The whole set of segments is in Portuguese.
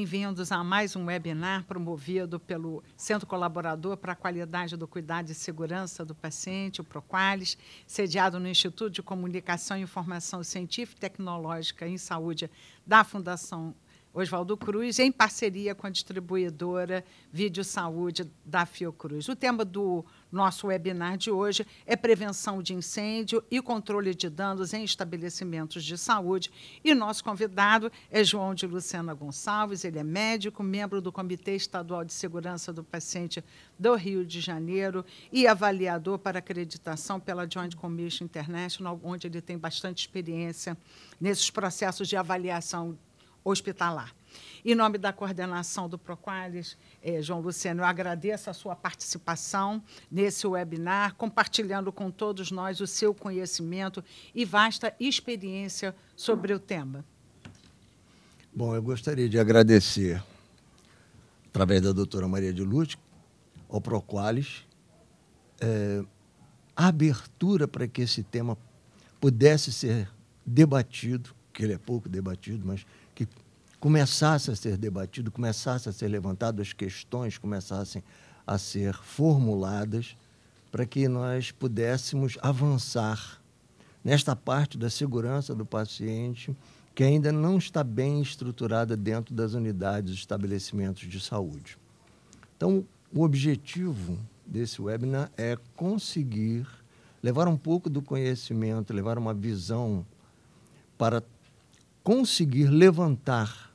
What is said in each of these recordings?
Bem-vindos a mais um webinar promovido pelo Centro Colaborador para a Qualidade do Cuidado e Segurança do Paciente, o Proqualis, sediado no Instituto de Comunicação e Informação Científica e Tecnológica em Saúde da Fundação Oswaldo Cruz, em parceria com a distribuidora Vídeo Saúde da Fiocruz. O tema do nosso webinar de hoje é prevenção de incêndio e controle de danos em estabelecimentos de saúde. E nosso convidado é João de Lucena Gonçalves, ele é médico, membro do Comitê Estadual de Segurança do Paciente do Rio de Janeiro e avaliador para acreditação pela Joint Commission International, onde ele tem bastante experiência nesses processos de avaliação hospitalar. Em nome da coordenação do Proqualis, eh, João Luciano, eu agradeço a sua participação nesse webinar, compartilhando com todos nós o seu conhecimento e vasta experiência sobre o tema. Bom, eu gostaria de agradecer, através da doutora Maria de Luz, ao Proqualis, eh, a abertura para que esse tema pudesse ser debatido, que ele é pouco debatido, mas começasse a ser debatido, começasse a ser levantado, as questões começassem a ser formuladas para que nós pudéssemos avançar nesta parte da segurança do paciente que ainda não está bem estruturada dentro das unidades estabelecimentos de saúde. Então, o objetivo desse webinar é conseguir levar um pouco do conhecimento, levar uma visão para conseguir levantar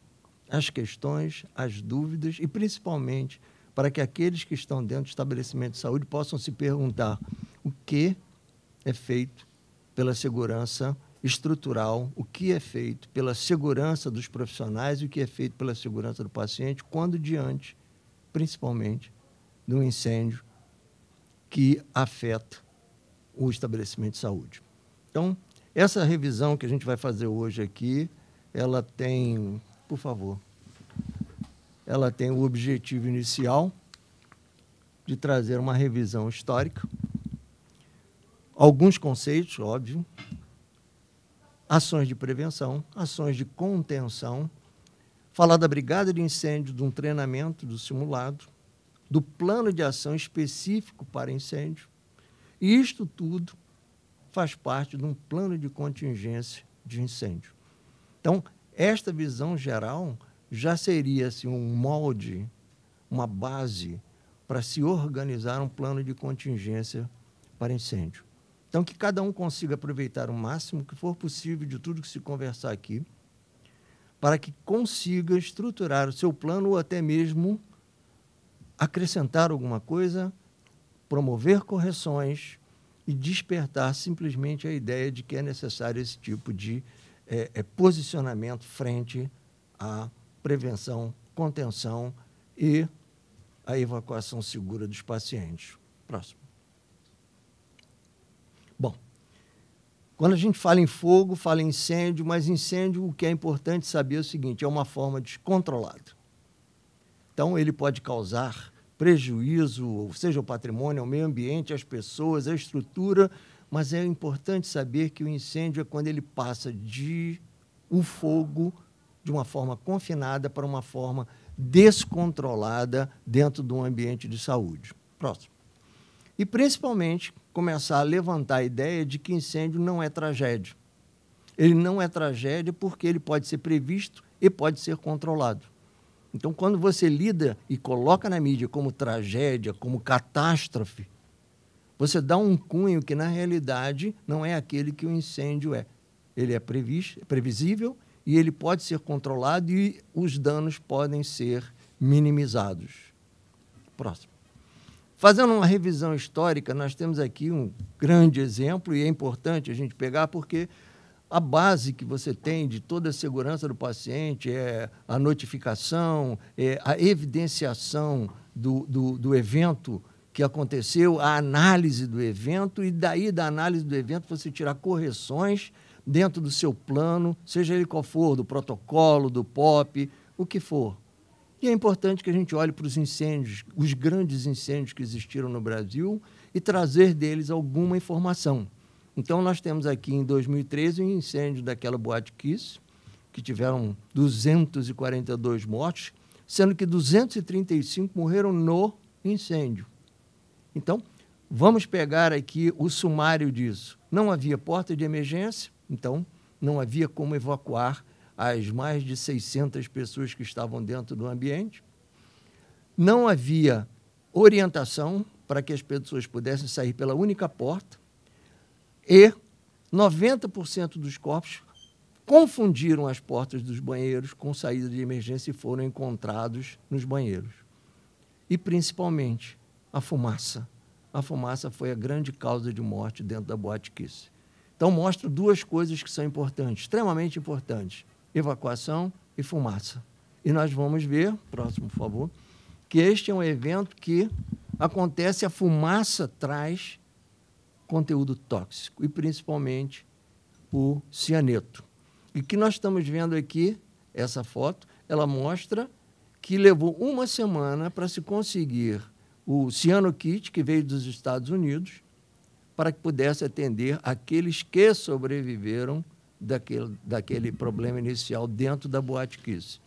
as questões, as dúvidas e, principalmente, para que aqueles que estão dentro do estabelecimento de saúde possam se perguntar o que é feito pela segurança estrutural, o que é feito pela segurança dos profissionais e o que é feito pela segurança do paciente quando diante, principalmente, de um incêndio que afeta o estabelecimento de saúde. Então, essa revisão que a gente vai fazer hoje aqui, ela tem por favor. Ela tem o objetivo inicial de trazer uma revisão histórica, alguns conceitos, óbvio, ações de prevenção, ações de contenção, falar da brigada de incêndio, de um treinamento, do simulado, do plano de ação específico para incêndio. E isto tudo faz parte de um plano de contingência de incêndio. Então, esta visão geral já seria assim, um molde, uma base para se organizar um plano de contingência para incêndio. Então, que cada um consiga aproveitar o máximo que for possível de tudo que se conversar aqui, para que consiga estruturar o seu plano ou até mesmo acrescentar alguma coisa, promover correções e despertar simplesmente a ideia de que é necessário esse tipo de é, é, posicionamento frente à prevenção, contenção e a evacuação segura dos pacientes. Próximo. Bom, quando a gente fala em fogo, fala em incêndio, mas incêndio, o que é importante saber é o seguinte: é uma forma descontrolada. Então, ele pode causar prejuízo, seja o patrimônio, ao meio ambiente, às pessoas, à estrutura mas é importante saber que o incêndio é quando ele passa de o fogo de uma forma confinada para uma forma descontrolada dentro de um ambiente de saúde. Próximo. E principalmente começar a levantar a ideia de que incêndio não é tragédia. Ele não é tragédia porque ele pode ser previsto e pode ser controlado. Então, quando você lida e coloca na mídia como tragédia, como catástrofe, você dá um cunho que, na realidade, não é aquele que o incêndio é. Ele é previsível e ele pode ser controlado e os danos podem ser minimizados. Próximo. Fazendo uma revisão histórica, nós temos aqui um grande exemplo e é importante a gente pegar porque a base que você tem de toda a segurança do paciente é a notificação, é a evidenciação do, do, do evento que aconteceu, a análise do evento, e daí da análise do evento você tirar correções dentro do seu plano, seja ele qual for, do protocolo, do POP, o que for. E é importante que a gente olhe para os incêndios, os grandes incêndios que existiram no Brasil, e trazer deles alguma informação. Então, nós temos aqui em 2013 um incêndio daquela boate Kiss, que tiveram 242 mortes, sendo que 235 morreram no incêndio. Então, vamos pegar aqui o sumário disso. Não havia porta de emergência, então não havia como evacuar as mais de 600 pessoas que estavam dentro do ambiente. Não havia orientação para que as pessoas pudessem sair pela única porta. E 90% dos corpos confundiram as portas dos banheiros com saída de emergência e foram encontrados nos banheiros. E, principalmente, a fumaça. A fumaça foi a grande causa de morte dentro da boate Kiss. Então, mostro duas coisas que são importantes, extremamente importantes: evacuação e fumaça. E nós vamos ver, próximo, por favor, que este é um evento que acontece, a fumaça traz conteúdo tóxico, e principalmente o cianeto. E que nós estamos vendo aqui, essa foto, ela mostra que levou uma semana para se conseguir o cianokit, que veio dos Estados Unidos, para que pudesse atender aqueles que sobreviveram daquele, daquele problema inicial dentro da boate Kiss.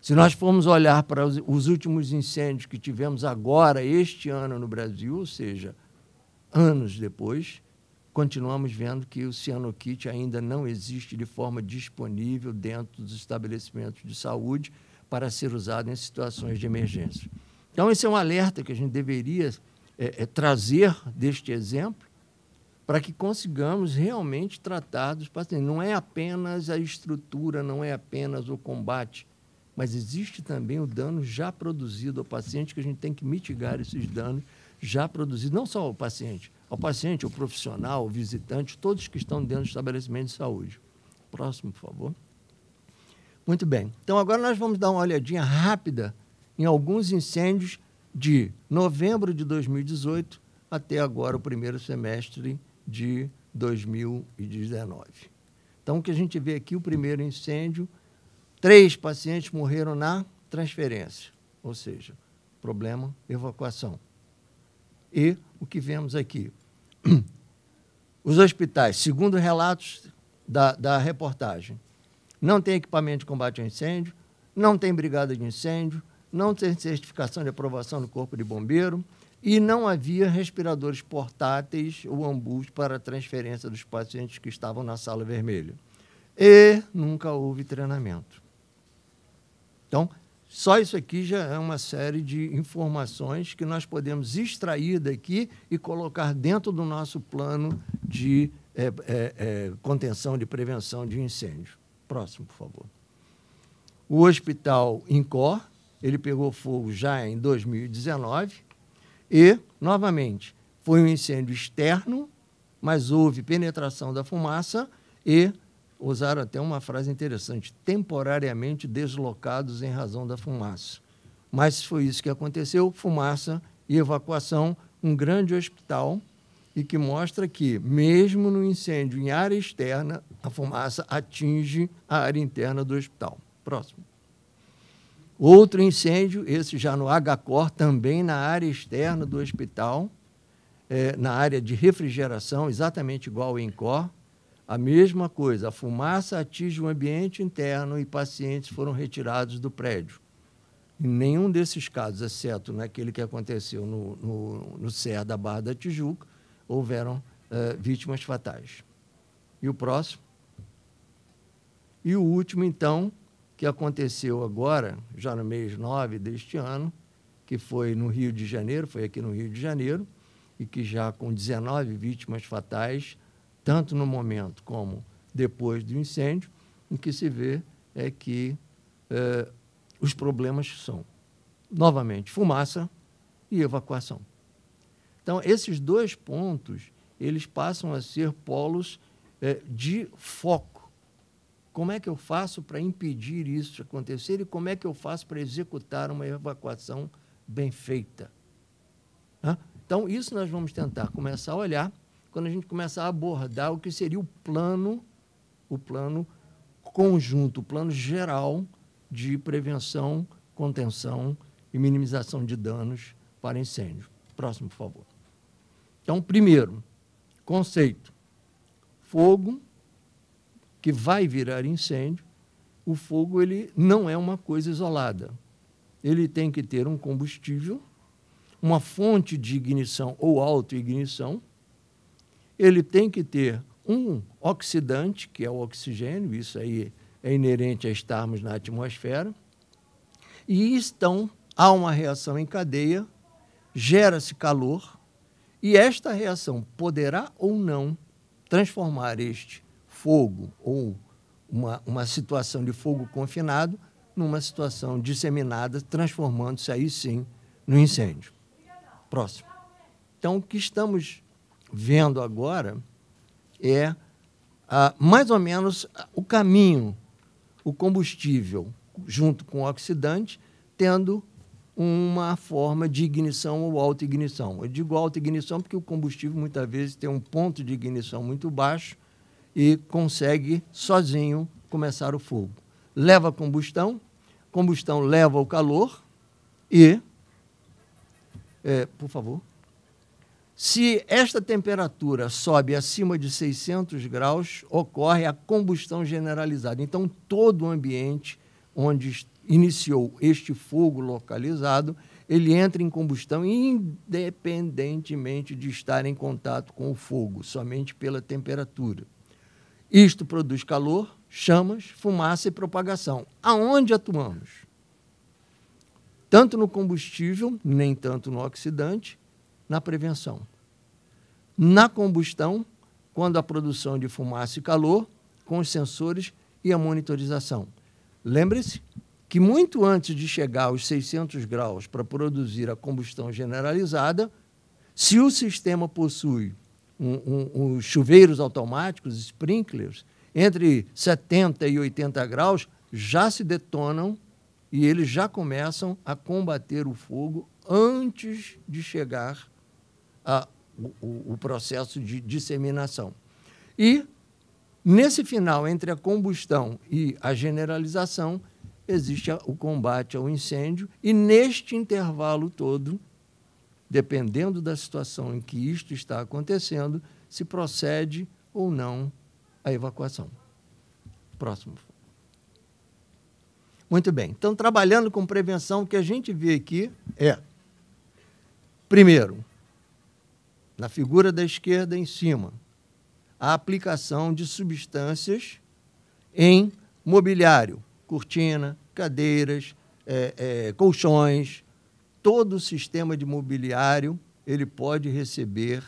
Se nós formos olhar para os, os últimos incêndios que tivemos agora, este ano no Brasil, ou seja, anos depois, continuamos vendo que o cianokit ainda não existe de forma disponível dentro dos estabelecimentos de saúde para ser usado em situações de emergência. Então, esse é um alerta que a gente deveria é, é, trazer deste exemplo para que consigamos realmente tratar dos pacientes. Não é apenas a estrutura, não é apenas o combate, mas existe também o dano já produzido ao paciente, que a gente tem que mitigar esses danos já produzidos, não só ao paciente, ao paciente, ao profissional, ao visitante, todos que estão dentro do estabelecimento de saúde. Próximo, por favor. Muito bem. Então, agora nós vamos dar uma olhadinha rápida em alguns incêndios de novembro de 2018 até agora, o primeiro semestre de 2019. Então, o que a gente vê aqui, o primeiro incêndio, três pacientes morreram na transferência, ou seja, problema evacuação. E o que vemos aqui? Os hospitais, segundo relatos da, da reportagem, não tem equipamento de combate a incêndio, não tem brigada de incêndio, não tem certificação de aprovação no Corpo de Bombeiro e não havia respiradores portáteis ou ambus para transferência dos pacientes que estavam na sala vermelha. E nunca houve treinamento. Então, só isso aqui já é uma série de informações que nós podemos extrair daqui e colocar dentro do nosso plano de é, é, é, contenção de prevenção de incêndio. Próximo, por favor. O Hospital INCOR, ele pegou fogo já em 2019 e, novamente, foi um incêndio externo, mas houve penetração da fumaça e usaram até uma frase interessante, temporariamente deslocados em razão da fumaça. Mas foi isso que aconteceu, fumaça e evacuação, um grande hospital e que mostra que mesmo no incêndio em área externa, a fumaça atinge a área interna do hospital. Próximo. Outro incêndio, esse já no Agacor, também na área externa do hospital, é, na área de refrigeração, exatamente igual ao INCOR. A mesma coisa, a fumaça atinge o ambiente interno e pacientes foram retirados do prédio. Em nenhum desses casos, exceto naquele que aconteceu no, no, no CER da Barra da Tijuca, houveram é, vítimas fatais. E o próximo? E o último, então, que aconteceu agora, já no mês 9 deste ano, que foi no Rio de Janeiro, foi aqui no Rio de Janeiro, e que já com 19 vítimas fatais, tanto no momento como depois do incêndio, o que se vê é que eh, os problemas são, novamente, fumaça e evacuação. Então, esses dois pontos, eles passam a ser polos eh, de foco como é que eu faço para impedir isso de acontecer e como é que eu faço para executar uma evacuação bem feita? Hã? Então, isso nós vamos tentar começar a olhar quando a gente começar a abordar o que seria o plano, o plano conjunto, o plano geral de prevenção, contenção e minimização de danos para incêndio. Próximo, por favor. Então, primeiro, conceito. Fogo que vai virar incêndio, o fogo ele não é uma coisa isolada. Ele tem que ter um combustível, uma fonte de ignição ou autoignição, ele tem que ter um oxidante, que é o oxigênio, isso aí é inerente a estarmos na atmosfera, e então há uma reação em cadeia, gera-se calor, e esta reação poderá ou não transformar este fogo ou uma, uma situação de fogo confinado numa situação disseminada, transformando-se aí sim no incêndio. Próximo. Então, o que estamos vendo agora é ah, mais ou menos ah, o caminho, o combustível junto com o oxidante, tendo uma forma de ignição ou ignição Eu digo ignição porque o combustível muitas vezes tem um ponto de ignição muito baixo e consegue sozinho começar o fogo. Leva combustão, combustão leva o calor e, é, por favor, se esta temperatura sobe acima de 600 graus, ocorre a combustão generalizada. Então, todo o ambiente onde iniciou este fogo localizado, ele entra em combustão independentemente de estar em contato com o fogo, somente pela temperatura. Isto produz calor, chamas, fumaça e propagação. Aonde atuamos? Tanto no combustível, nem tanto no oxidante, na prevenção. Na combustão, quando a produção de fumaça e calor, com os sensores e a monitorização. Lembre-se que muito antes de chegar aos 600 graus para produzir a combustão generalizada, se o sistema possui um, um, um chuveiros automáticos, sprinklers, entre 70 e 80 graus, já se detonam e eles já começam a combater o fogo antes de chegar a, o, o processo de disseminação. E, nesse final, entre a combustão e a generalização, existe o combate ao incêndio, e neste intervalo todo, dependendo da situação em que isto está acontecendo, se procede ou não a evacuação. Próximo. Muito bem. Então, trabalhando com prevenção, o que a gente vê aqui é, primeiro, na figura da esquerda em cima, a aplicação de substâncias em mobiliário, cortina, cadeiras, é, é, colchões, todo o sistema de mobiliário ele pode receber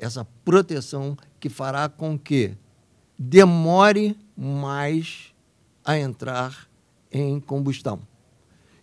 essa proteção que fará com que demore mais a entrar em combustão.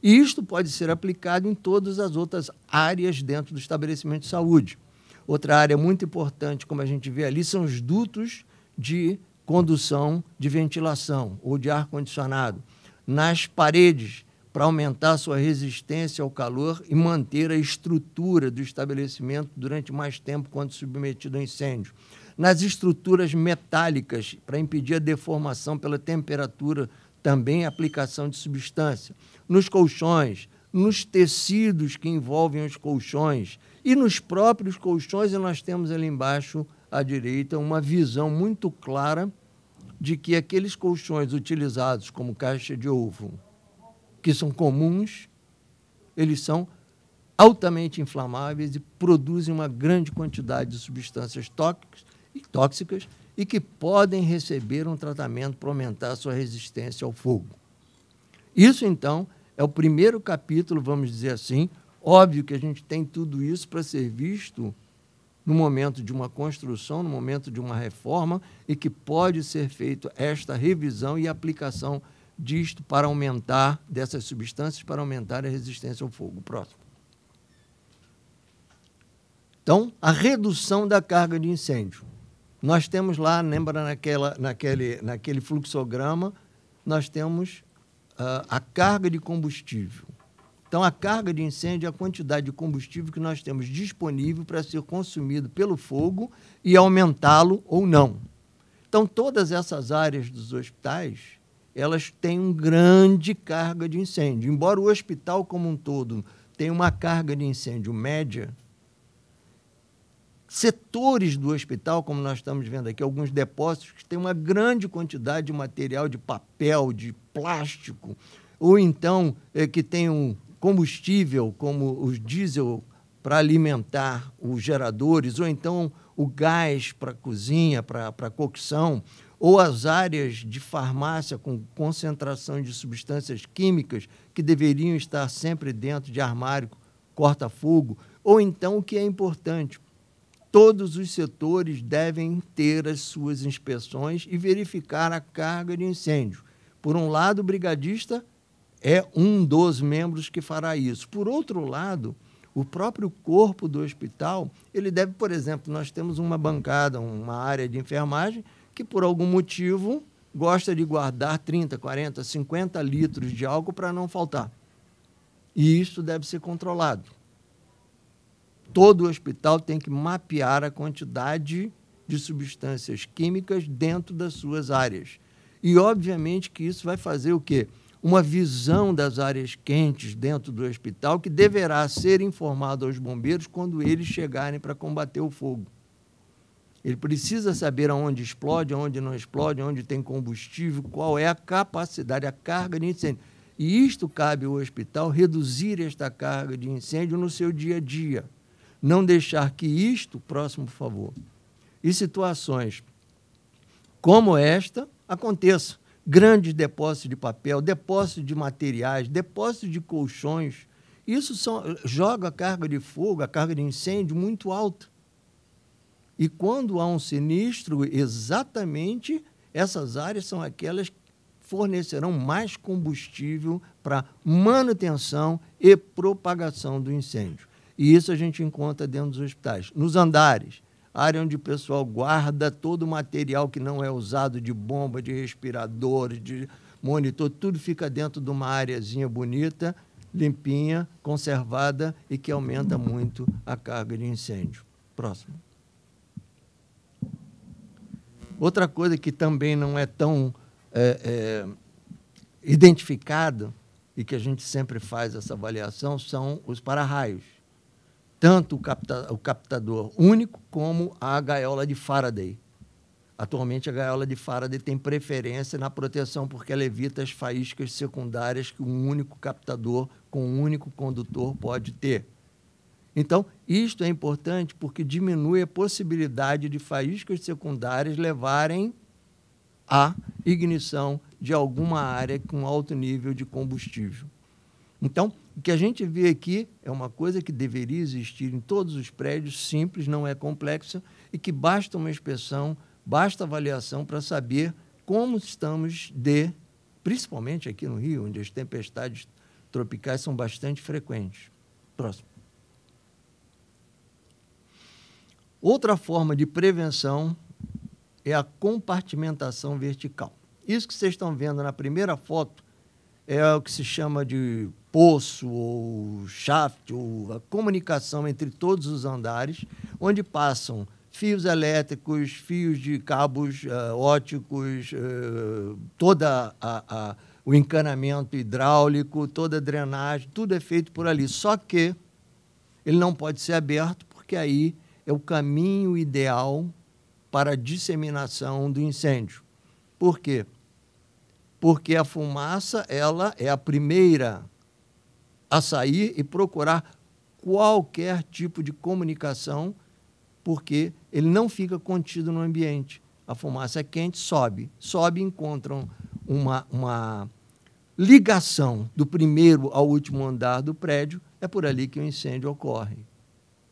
E isto pode ser aplicado em todas as outras áreas dentro do estabelecimento de saúde. Outra área muito importante, como a gente vê ali, são os dutos de condução de ventilação ou de ar-condicionado. Nas paredes para aumentar sua resistência ao calor e manter a estrutura do estabelecimento durante mais tempo quando submetido a incêndio. Nas estruturas metálicas, para impedir a deformação pela temperatura, também a aplicação de substância. Nos colchões, nos tecidos que envolvem os colchões e nos próprios colchões, e nós temos ali embaixo à direita uma visão muito clara de que aqueles colchões utilizados como caixa de ovo que são comuns, eles são altamente inflamáveis e produzem uma grande quantidade de substâncias tóxicas e, tóxicas e que podem receber um tratamento para aumentar a sua resistência ao fogo. Isso, então, é o primeiro capítulo, vamos dizer assim. Óbvio que a gente tem tudo isso para ser visto no momento de uma construção, no momento de uma reforma, e que pode ser feita esta revisão e aplicação disto para aumentar, dessas substâncias para aumentar a resistência ao fogo. Próximo. Então, a redução da carga de incêndio. Nós temos lá, lembra naquela, naquele, naquele fluxograma, nós temos uh, a carga de combustível. Então, a carga de incêndio é a quantidade de combustível que nós temos disponível para ser consumido pelo fogo e aumentá-lo ou não. Então, todas essas áreas dos hospitais elas têm uma grande carga de incêndio. Embora o hospital como um todo tenha uma carga de incêndio média, setores do hospital, como nós estamos vendo aqui, alguns depósitos que têm uma grande quantidade de material de papel, de plástico, ou então é, que tem um combustível, como o diesel, para alimentar os geradores, ou então o gás para cozinha, para cocção ou as áreas de farmácia com concentração de substâncias químicas que deveriam estar sempre dentro de armário corta-fogo, ou então o que é importante, todos os setores devem ter as suas inspeções e verificar a carga de incêndio. Por um lado, o brigadista é um dos membros que fará isso. Por outro lado, o próprio corpo do hospital, ele deve, por exemplo, nós temos uma bancada, uma área de enfermagem, que por algum motivo gosta de guardar 30, 40, 50 litros de álcool para não faltar. E isso deve ser controlado. Todo hospital tem que mapear a quantidade de substâncias químicas dentro das suas áreas. E obviamente que isso vai fazer o quê? Uma visão das áreas quentes dentro do hospital que deverá ser informado aos bombeiros quando eles chegarem para combater o fogo. Ele precisa saber aonde explode, aonde não explode, onde tem combustível, qual é a capacidade, a carga de incêndio. E isto cabe ao hospital reduzir esta carga de incêndio no seu dia a dia. Não deixar que isto, próximo favor, e situações como esta aconteçam. Grandes depósitos de papel, depósitos de materiais, depósitos de colchões. Isso são, joga a carga de fogo, a carga de incêndio muito alta. E quando há um sinistro, exatamente essas áreas são aquelas que fornecerão mais combustível para manutenção e propagação do incêndio. E isso a gente encontra dentro dos hospitais. Nos andares, área onde o pessoal guarda todo o material que não é usado de bomba, de respirador, de monitor, tudo fica dentro de uma areazinha bonita, limpinha, conservada e que aumenta muito a carga de incêndio. Próximo. Outra coisa que também não é tão é, é, identificada e que a gente sempre faz essa avaliação são os para-raios. Tanto o, capta o captador único como a gaiola de Faraday. Atualmente, a gaiola de Faraday tem preferência na proteção porque ela evita as faíscas secundárias que um único captador com um único condutor pode ter. Então, isto é importante porque diminui a possibilidade de faíscas secundárias levarem à ignição de alguma área com alto nível de combustível. Então, o que a gente vê aqui é uma coisa que deveria existir em todos os prédios, simples, não é complexa, e que basta uma inspeção, basta avaliação para saber como estamos de, principalmente aqui no Rio, onde as tempestades tropicais são bastante frequentes. Próximo. Outra forma de prevenção é a compartimentação vertical. Isso que vocês estão vendo na primeira foto é o que se chama de poço ou shaft, ou a comunicação entre todos os andares, onde passam fios elétricos, fios de cabos uh, óticos, uh, toda a, a, o encanamento hidráulico, toda a drenagem, tudo é feito por ali. Só que ele não pode ser aberto, porque aí é o caminho ideal para a disseminação do incêndio. Por quê? Porque a fumaça ela é a primeira a sair e procurar qualquer tipo de comunicação, porque ele não fica contido no ambiente. A fumaça é quente, sobe. Sobe e encontram uma, uma ligação do primeiro ao último andar do prédio. É por ali que o incêndio ocorre.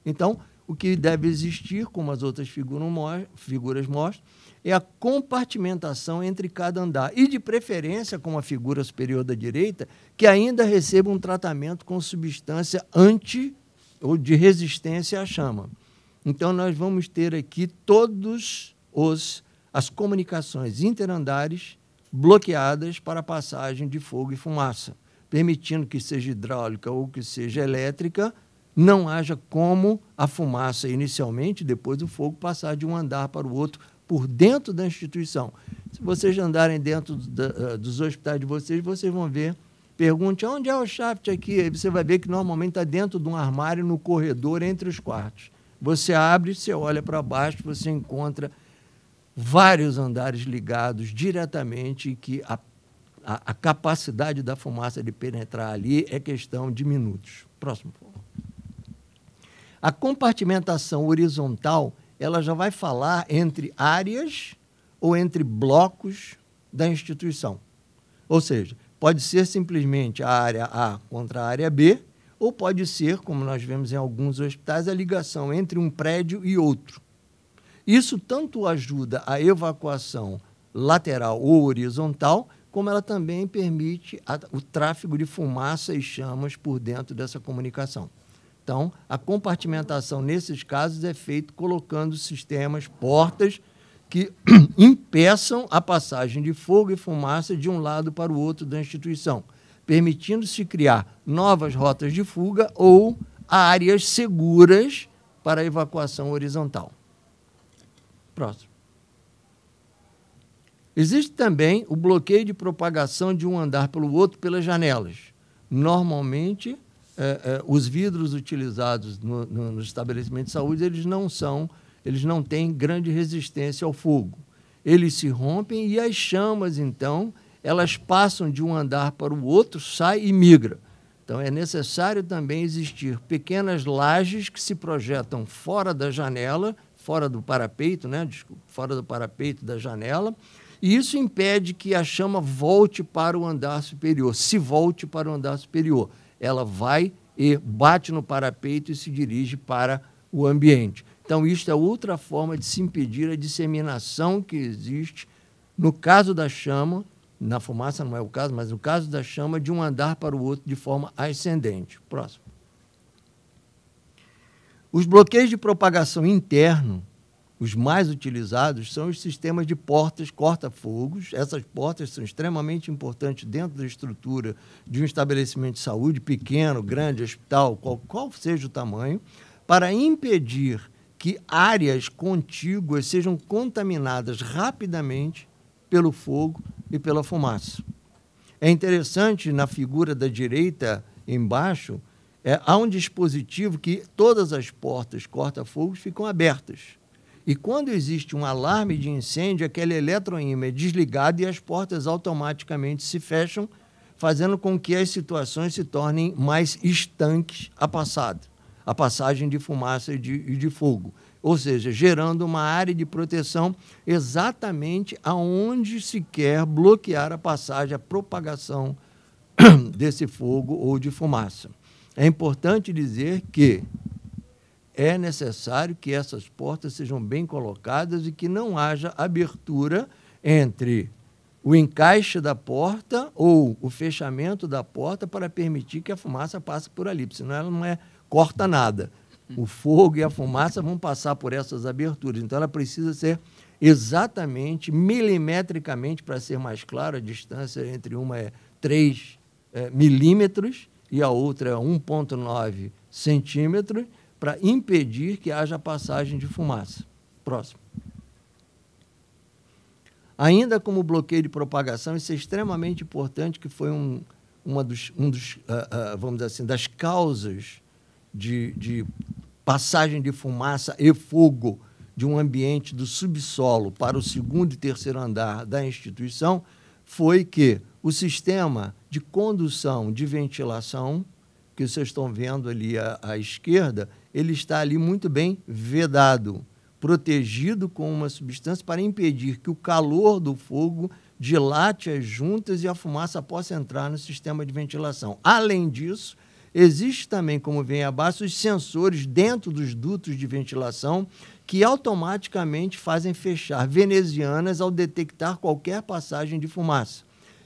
Então, o que deve existir, como as outras figuras mostram, é a compartimentação entre cada andar. E, de preferência, com a figura superior da direita, que ainda receba um tratamento com substância anti ou de resistência à chama. Então, nós vamos ter aqui todos os as comunicações interandares bloqueadas para a passagem de fogo e fumaça, permitindo que seja hidráulica ou que seja elétrica, não haja como a fumaça inicialmente, depois do fogo, passar de um andar para o outro por dentro da instituição. Se vocês andarem dentro da, eh, dos hospitais de vocês, vocês vão ver. Pergunte onde é o shaft aqui. Aí você vai ver que normalmente está dentro de um armário no corredor entre os quartos. Você abre, você olha para baixo, você encontra vários andares ligados diretamente que a, a, a capacidade da fumaça de penetrar ali é questão de minutos. Próximo. A compartimentação horizontal, ela já vai falar entre áreas ou entre blocos da instituição. Ou seja, pode ser simplesmente a área A contra a área B, ou pode ser, como nós vemos em alguns hospitais, a ligação entre um prédio e outro. Isso tanto ajuda a evacuação lateral ou horizontal, como ela também permite a, o tráfego de fumaça e chamas por dentro dessa comunicação. Então, a compartimentação nesses casos é feita colocando sistemas, portas, que impeçam a passagem de fogo e fumaça de um lado para o outro da instituição, permitindo-se criar novas rotas de fuga ou áreas seguras para a evacuação horizontal. Próximo. Existe também o bloqueio de propagação de um andar pelo outro pelas janelas, normalmente é, é, os vidros utilizados nos no, no estabelecimentos de saúde eles não são, eles não têm grande resistência ao fogo. Eles se rompem e as chamas, então, elas passam de um andar para o outro, sai e migra. Então é necessário também existir pequenas lajes que se projetam fora da janela, fora do parapeito, né? Desculpa, fora do parapeito da janela, e isso impede que a chama volte para o andar superior, se volte para o andar superior ela vai e bate no parapeito e se dirige para o ambiente. Então, isto é outra forma de se impedir a disseminação que existe, no caso da chama, na fumaça não é o caso, mas no caso da chama, de um andar para o outro de forma ascendente. Próximo. Os bloqueios de propagação interno os mais utilizados são os sistemas de portas corta-fogos. Essas portas são extremamente importantes dentro da estrutura de um estabelecimento de saúde, pequeno, grande, hospital, qual, qual seja o tamanho, para impedir que áreas contíguas sejam contaminadas rapidamente pelo fogo e pela fumaça. É interessante, na figura da direita embaixo, é, há um dispositivo que todas as portas corta-fogos ficam abertas e quando existe um alarme de incêndio, aquele eletroímã é desligado e as portas automaticamente se fecham, fazendo com que as situações se tornem mais estanques a passada, a passagem de fumaça e de, e de fogo. Ou seja, gerando uma área de proteção exatamente aonde se quer bloquear a passagem, a propagação desse fogo ou de fumaça. É importante dizer que é necessário que essas portas sejam bem colocadas e que não haja abertura entre o encaixe da porta ou o fechamento da porta para permitir que a fumaça passe por ali, senão ela não é corta nada. O fogo e a fumaça vão passar por essas aberturas, então ela precisa ser exatamente, milimetricamente, para ser mais claro, a distância entre uma é 3 é, milímetros e a outra é 1,9 centímetros, para impedir que haja passagem de fumaça. Próximo. Ainda como bloqueio de propagação, isso é extremamente importante, que foi um, uma dos, um dos uh, uh, vamos dizer assim, das causas de, de passagem de fumaça e fogo de um ambiente do subsolo para o segundo e terceiro andar da instituição foi que o sistema de condução de ventilação, que vocês estão vendo ali à, à esquerda, ele está ali muito bem vedado, protegido com uma substância para impedir que o calor do fogo dilate as juntas e a fumaça possa entrar no sistema de ventilação. Além disso, existe também, como vem abaixo, os sensores dentro dos dutos de ventilação que automaticamente fazem fechar venezianas ao detectar qualquer passagem de fumaça.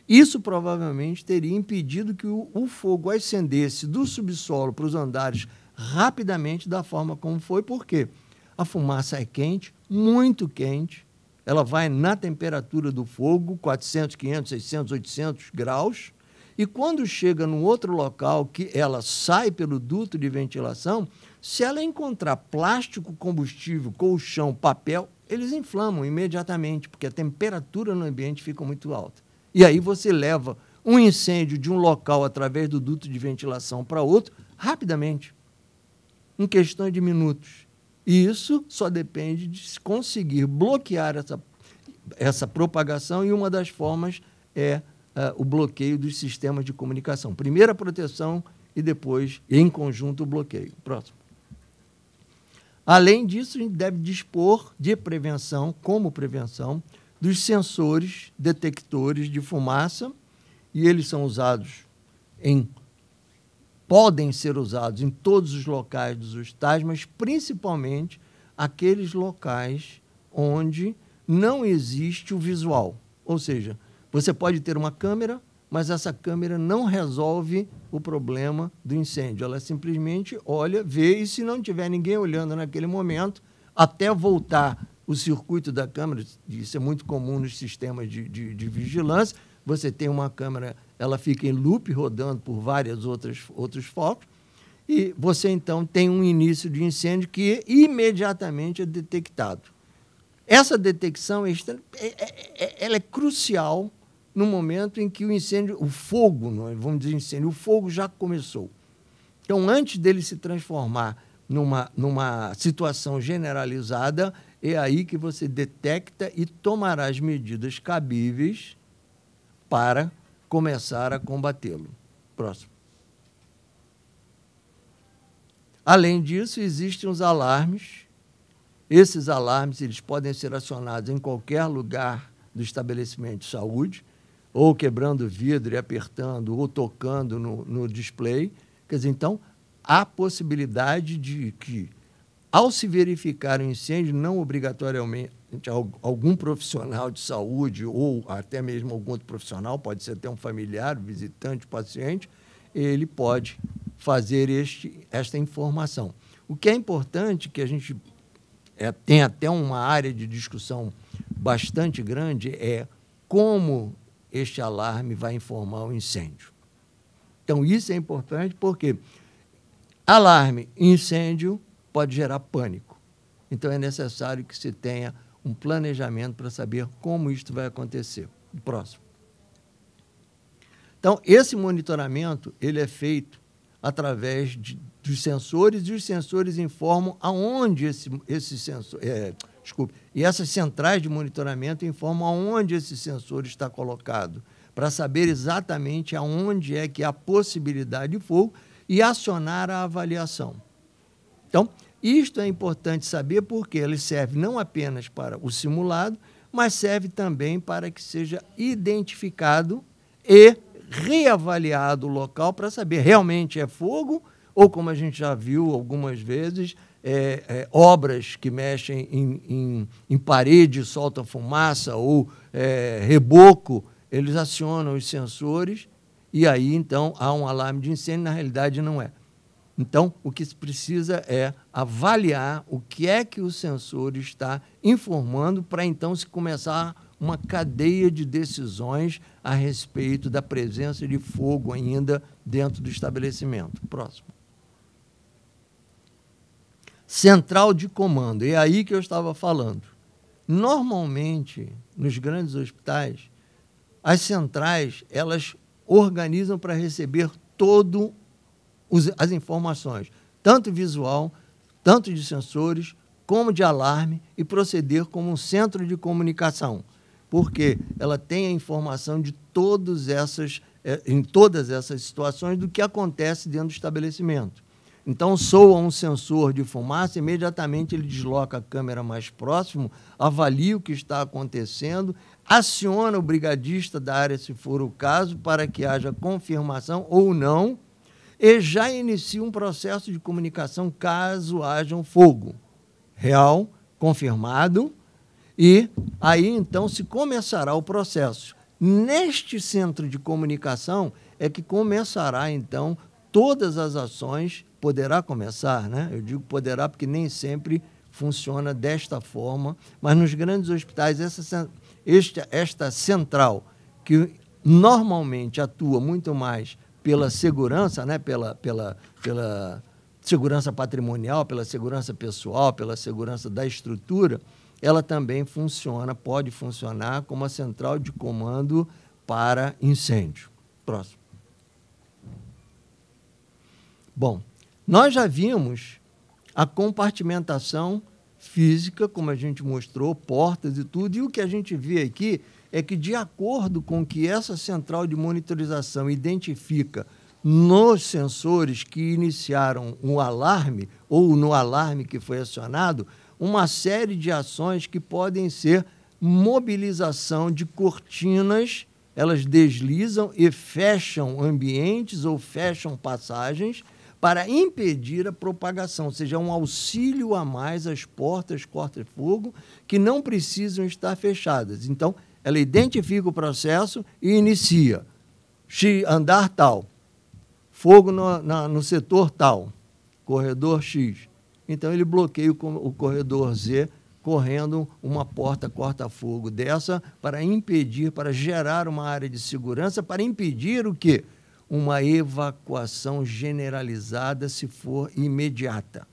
Isso provavelmente teria impedido que o, o fogo ascendesse do subsolo para os andares rapidamente da forma como foi, porque a fumaça é quente, muito quente, ela vai na temperatura do fogo, 400, 500, 600, 800 graus, e quando chega num outro local que ela sai pelo duto de ventilação, se ela encontrar plástico, combustível, colchão, papel, eles inflamam imediatamente, porque a temperatura no ambiente fica muito alta. E aí você leva um incêndio de um local através do duto de ventilação para outro rapidamente em questão de minutos. E isso só depende de se conseguir bloquear essa, essa propagação, e uma das formas é uh, o bloqueio dos sistemas de comunicação. Primeiro a proteção e depois, em conjunto, o bloqueio. Próximo. Além disso, a gente deve dispor de prevenção, como prevenção, dos sensores detectores de fumaça, e eles são usados em podem ser usados em todos os locais dos hospitais, mas principalmente aqueles locais onde não existe o visual. Ou seja, você pode ter uma câmera, mas essa câmera não resolve o problema do incêndio. Ela simplesmente olha, vê e se não tiver ninguém olhando naquele momento, até voltar o circuito da câmera, isso é muito comum nos sistemas de, de, de vigilância, você tem uma câmera ela fica em loop, rodando por vários outros focos, e você então tem um início de incêndio que imediatamente é detectado. Essa detecção é, é, ela é crucial no momento em que o incêndio, o fogo, vamos dizer incêndio, o fogo já começou. Então, antes dele se transformar numa, numa situação generalizada, é aí que você detecta e tomará as medidas cabíveis para começar a combatê-lo. Próximo. Além disso, existem os alarmes. Esses alarmes eles podem ser acionados em qualquer lugar do estabelecimento de saúde, ou quebrando vidro e apertando, ou tocando no, no display. Quer dizer, então, há possibilidade de que, ao se verificar o um incêndio, não obrigatoriamente, algum profissional de saúde ou até mesmo algum outro profissional, pode ser até um familiar, visitante, paciente, ele pode fazer este, esta informação. O que é importante, que a gente é, tem até uma área de discussão bastante grande, é como este alarme vai informar o incêndio. Então, isso é importante porque alarme, incêndio, pode gerar pânico. Então, é necessário que se tenha um planejamento para saber como isto vai acontecer. Próximo. Então, esse monitoramento ele é feito através de, dos sensores e os sensores informam aonde esse, esse sensor, é, desculpe, e essas centrais de monitoramento informam aonde esse sensor está colocado para saber exatamente aonde é que há possibilidade de fogo e acionar a avaliação. Então, isto é importante saber porque ele serve não apenas para o simulado, mas serve também para que seja identificado e reavaliado o local para saber realmente é fogo ou, como a gente já viu algumas vezes, é, é, obras que mexem em, em, em, parede, soltam fumaça ou é, reboco, eles acionam os sensores e aí então há um alarme de incêndio, na realidade não é. Então, o que se precisa é avaliar o que é que o sensor está informando para então se começar uma cadeia de decisões a respeito da presença de fogo ainda dentro do estabelecimento. Próximo. Central de comando. É aí que eu estava falando. Normalmente, nos grandes hospitais, as centrais, elas organizam para receber todo as informações, tanto visual, tanto de sensores, como de alarme, e proceder como um centro de comunicação, porque ela tem a informação de todas essas, é, em todas essas situações do que acontece dentro do estabelecimento. Então, soa um sensor de fumaça, imediatamente ele desloca a câmera mais próximo, avalia o que está acontecendo, aciona o brigadista da área, se for o caso, para que haja confirmação ou não e já inicia um processo de comunicação caso haja um fogo real, confirmado, e aí então se começará o processo. Neste centro de comunicação é que começará então todas as ações, poderá começar, né? Eu digo poderá porque nem sempre funciona desta forma, mas nos grandes hospitais essa esta, esta central que normalmente atua muito mais pela segurança, né? pela, pela, pela segurança patrimonial, pela segurança pessoal, pela segurança da estrutura, ela também funciona, pode funcionar como a central de comando para incêndio. Próximo. Bom, nós já vimos a compartimentação física, como a gente mostrou, portas e tudo, e o que a gente vê aqui é que, de acordo com que essa central de monitorização identifica nos sensores que iniciaram o alarme ou no alarme que foi acionado, uma série de ações que podem ser mobilização de cortinas, elas deslizam e fecham ambientes ou fecham passagens para impedir a propagação, ou seja, é um auxílio a mais às portas corta-fogo que não precisam estar fechadas. Então, ela identifica o processo e inicia. X, andar tal, fogo no, na, no setor tal, corredor X. Então ele bloqueia o, o corredor Z, correndo uma porta corta-fogo dessa para impedir, para gerar uma área de segurança, para impedir o quê? Uma evacuação generalizada, se for imediata.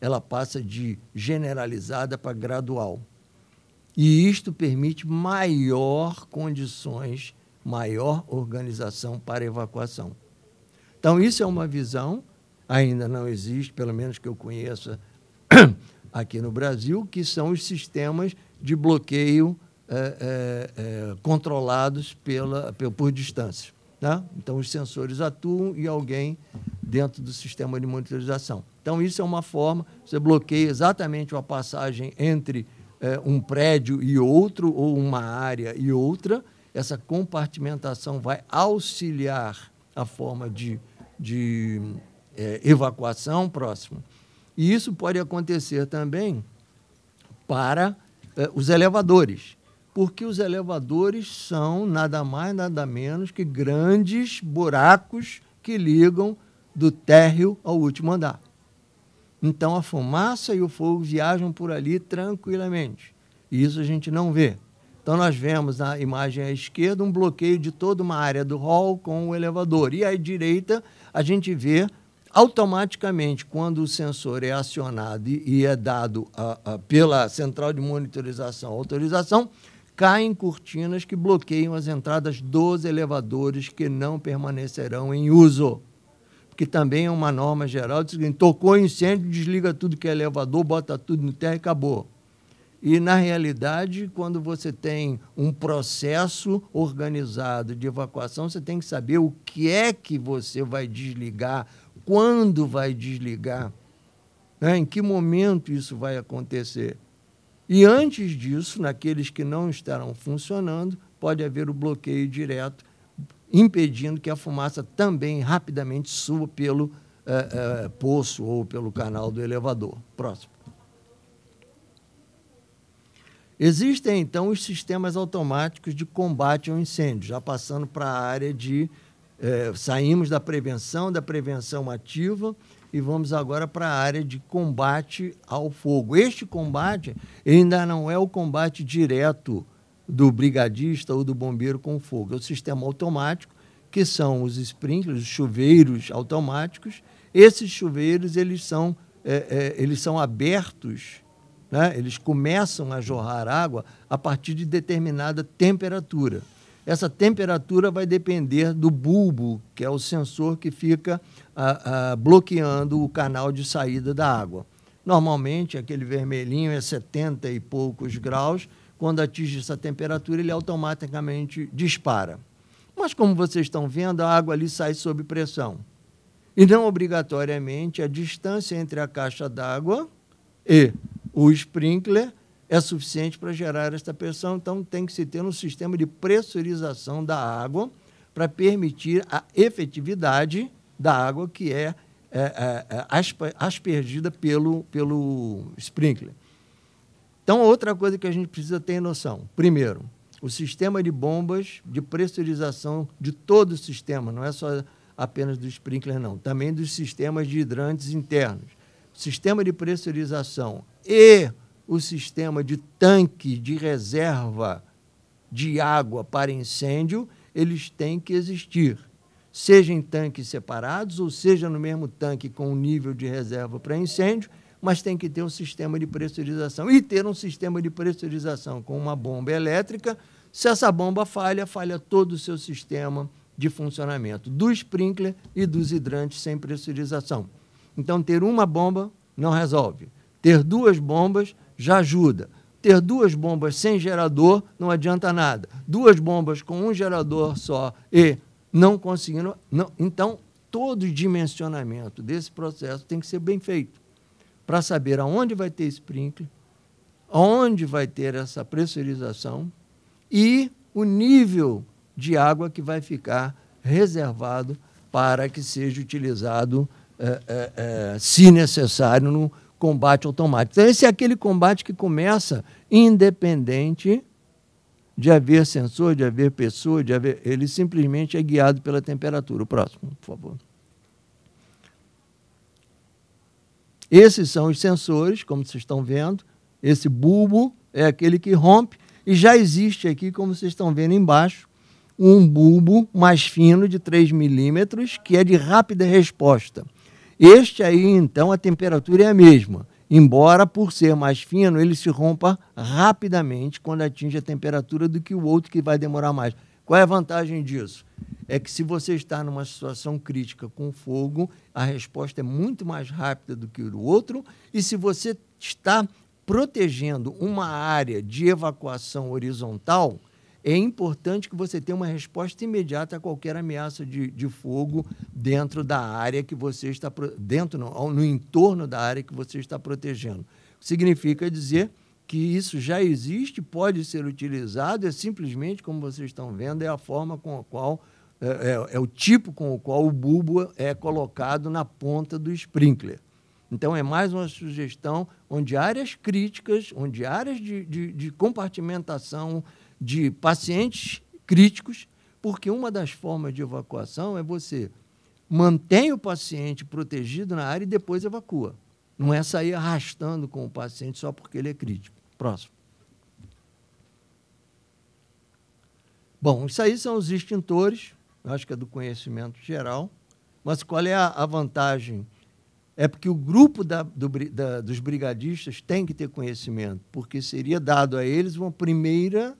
Ela passa de generalizada para gradual. E isto permite maior condições, maior organização para evacuação. Então, isso é uma visão, ainda não existe, pelo menos que eu conheça aqui no Brasil, que são os sistemas de bloqueio é, é, é, controlados pela, por distância. Tá? Né? Então, os sensores atuam e alguém dentro do sistema de monitorização. Então, isso é uma forma, você bloqueia exatamente a passagem entre é, um prédio e outro, ou uma área e outra, essa compartimentação vai auxiliar a forma de, de é, evacuação próxima. E isso pode acontecer também para é, os elevadores, porque os elevadores são nada mais, nada menos que grandes buracos que ligam do térreo ao último andar. Então a fumaça e o fogo viajam por ali tranquilamente. E isso a gente não vê. Então nós vemos na imagem à esquerda um bloqueio de toda uma área do hall com o elevador. E à direita a gente vê automaticamente quando o sensor é acionado e, é dado a, a, pela central de monitorização autorização, caem cortinas que bloqueiam as entradas dos elevadores que não permanecerão em uso que também é uma norma geral, diz que tocou incêndio, desliga tudo que é elevador, bota tudo no terra e acabou. E, na realidade, quando você tem um processo organizado de evacuação, você tem que saber o que é que você vai desligar, quando vai desligar, né? em que momento isso vai acontecer. E, antes disso, naqueles que não estarão funcionando, pode haver o bloqueio direto impedindo que a fumaça também rapidamente suba pelo é, é, poço ou pelo canal do elevador. Próximo. Existem, então, os sistemas automáticos de combate ao incêndio, já passando para a área de. É, saímos da prevenção, da prevenção ativa, e vamos agora para a área de combate ao fogo. Este combate ainda não é o combate direto do brigadista ou do bombeiro com fogo. É o sistema automático, que são os sprinklers, os chuveiros automáticos. Esses chuveiros eles são, é, é, eles são abertos, né? eles começam a jorrar água a partir de determinada temperatura. Essa temperatura vai depender do bulbo, que é o sensor que fica a, a, bloqueando o canal de saída da água. Normalmente, aquele vermelhinho é 70 e poucos graus, quando atinge essa temperatura, ele automaticamente dispara. Mas, como vocês estão vendo, a água ali sai sob pressão. E não obrigatoriamente a distância entre a caixa d'água e o sprinkler é suficiente para gerar esta pressão, então tem que se ter um sistema de pressurização da água para permitir a efetividade da água que é, é, é aspergida pelo, pelo sprinkler. Então, outra coisa que a gente precisa ter noção: primeiro, o sistema de bombas de pressurização de todo o sistema, não é só apenas do sprinkler, não, também dos sistemas de hidrantes internos. O sistema de pressurização e o sistema de tanque de reserva de água para incêndio, eles têm que existir, seja em tanques separados ou seja no mesmo tanque com um nível de reserva para incêndio mas tem que ter um sistema de pressurização. E ter um sistema de pressurização com uma bomba elétrica, se essa bomba falha, falha todo o seu sistema de funcionamento do sprinkler e dos hidrantes sem pressurização. Então, ter uma bomba não resolve. Ter duas bombas já ajuda. Ter duas bombas sem gerador não adianta nada. Duas bombas com um gerador só e não conseguindo. Não, então, todo o dimensionamento desse processo tem que ser bem feito para saber aonde vai ter sprinkler, aonde vai ter essa pressurização e o nível de água que vai ficar reservado para que seja utilizado, é, é, é, se necessário, no combate automático. Então, esse é aquele combate que começa independente de haver sensor, de haver pessoa, de haver... ele simplesmente é guiado pela temperatura. O próximo, por favor. Esses são os sensores, como vocês estão vendo. Esse bulbo é aquele que rompe. E já existe aqui, como vocês estão vendo embaixo, um bulbo mais fino de 3 milímetros, que é de rápida resposta. Este aí, então, a temperatura é a mesma, embora por ser mais fino, ele se rompa rapidamente quando atinge a temperatura do que o outro que vai demorar mais. Qual é a vantagem disso? é que se você está numa situação crítica com fogo, a resposta é muito mais rápida do que o outro, e se você está protegendo uma área de evacuação horizontal, é importante que você tenha uma resposta imediata a qualquer ameaça de, de fogo dentro da área que você está dentro no, no entorno da área que você está protegendo. Significa dizer que isso já existe, pode ser utilizado, é simplesmente, como vocês estão vendo, é a forma com a qual é, é, é, o tipo com o qual o bulbo é colocado na ponta do sprinkler. Então, é mais uma sugestão onde áreas críticas, onde áreas de, de, de compartimentação de pacientes críticos, porque uma das formas de evacuação é você mantém o paciente protegido na área e depois evacua. Não é sair arrastando com o paciente só porque ele é crítico. Próximo. Bom, isso aí são os extintores. Eu acho que é do conhecimento geral. Mas qual é a, a vantagem? É porque o grupo da, do, da, dos brigadistas tem que ter conhecimento, porque seria dado a eles uma primeira,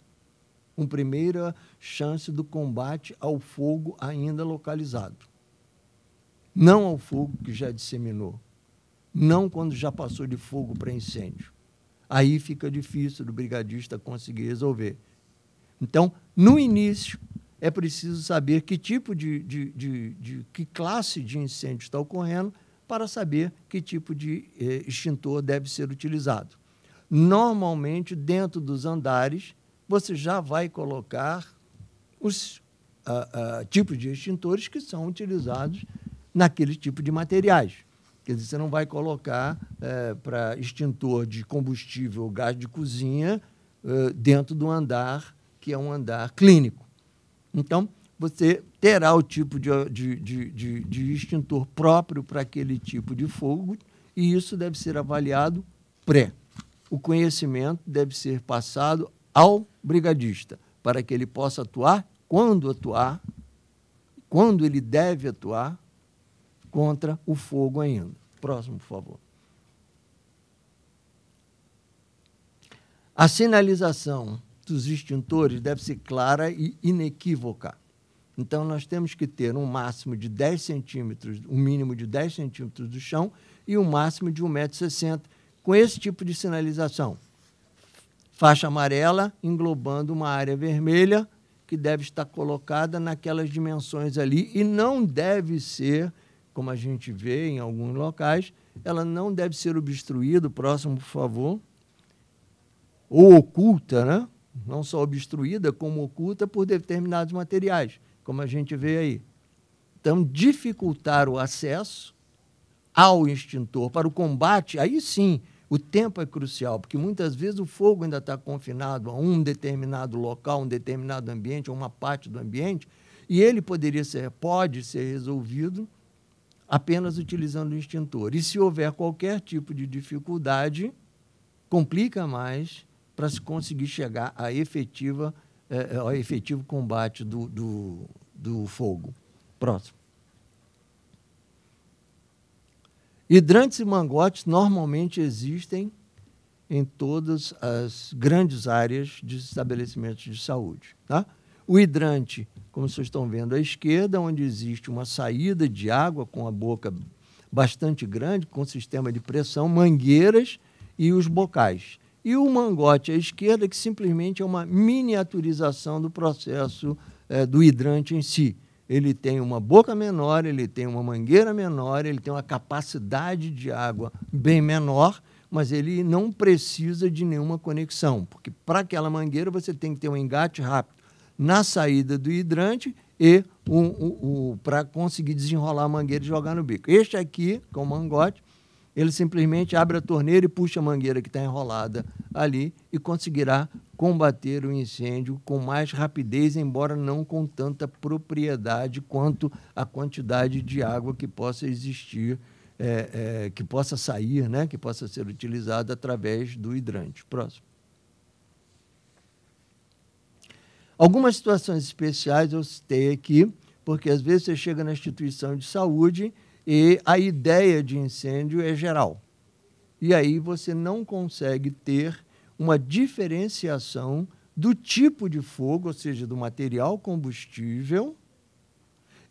uma primeira chance do combate ao fogo ainda localizado. Não ao fogo que já disseminou. Não quando já passou de fogo para incêndio. Aí fica difícil do brigadista conseguir resolver. Então, no início, é preciso saber que tipo de, de, de, de que classe de incêndio está ocorrendo para saber que tipo de eh, extintor deve ser utilizado. Normalmente, dentro dos andares, você já vai colocar os ah, ah, tipos de extintores que são utilizados naquele tipo de materiais. Quer dizer, você não vai colocar eh, para extintor de combustível gás de cozinha eh, dentro do andar que é um andar clínico. Então, você terá o tipo de, de, de, de, de extintor próprio para aquele tipo de fogo e isso deve ser avaliado pré. O conhecimento deve ser passado ao brigadista para que ele possa atuar quando atuar, quando ele deve atuar contra o fogo ainda. Próximo, por favor. A sinalização dos extintores deve ser clara e inequívoca. Então, nós temos que ter um máximo de 10 centímetros, um mínimo de 10 centímetros do chão e um máximo de 1,60m, com esse tipo de sinalização. Faixa amarela englobando uma área vermelha que deve estar colocada naquelas dimensões ali e não deve ser, como a gente vê em alguns locais, ela não deve ser obstruída, próximo, por favor, ou oculta, né? não só obstruída, como oculta por determinados materiais, como a gente vê aí. Então, dificultar o acesso ao extintor para o combate, aí sim, o tempo é crucial, porque muitas vezes o fogo ainda está confinado a um determinado local, um determinado ambiente, a uma parte do ambiente, e ele poderia ser, pode ser resolvido apenas utilizando o extintor. E se houver qualquer tipo de dificuldade, complica mais para se conseguir chegar à efetiva, é, é, ao efetivo combate do, do, do fogo. Próximo. Hidrantes e mangotes normalmente existem em todas as grandes áreas de estabelecimentos de saúde. Tá? O hidrante, como vocês estão vendo à esquerda, onde existe uma saída de água com a boca bastante grande, com sistema de pressão, mangueiras e os bocais e o mangote à esquerda, que simplesmente é uma miniaturização do processo é, do hidrante em si. Ele tem uma boca menor, ele tem uma mangueira menor, ele tem uma capacidade de água bem menor, mas ele não precisa de nenhuma conexão, porque para aquela mangueira você tem que ter um engate rápido na saída do hidrante e um, um, um, para conseguir desenrolar a mangueira e jogar no bico. Este aqui, com é o mangote, ele simplesmente abre a torneira e puxa a mangueira que está enrolada ali e conseguirá combater o incêndio com mais rapidez, embora não com tanta propriedade quanto a quantidade de água que possa existir, é, é, que possa sair, né, que possa ser utilizada através do hidrante. Próximo. Algumas situações especiais eu citei aqui, porque às vezes você chega na instituição de saúde e a ideia de incêndio é geral. E aí você não consegue ter uma diferenciação do tipo de fogo, ou seja, do material combustível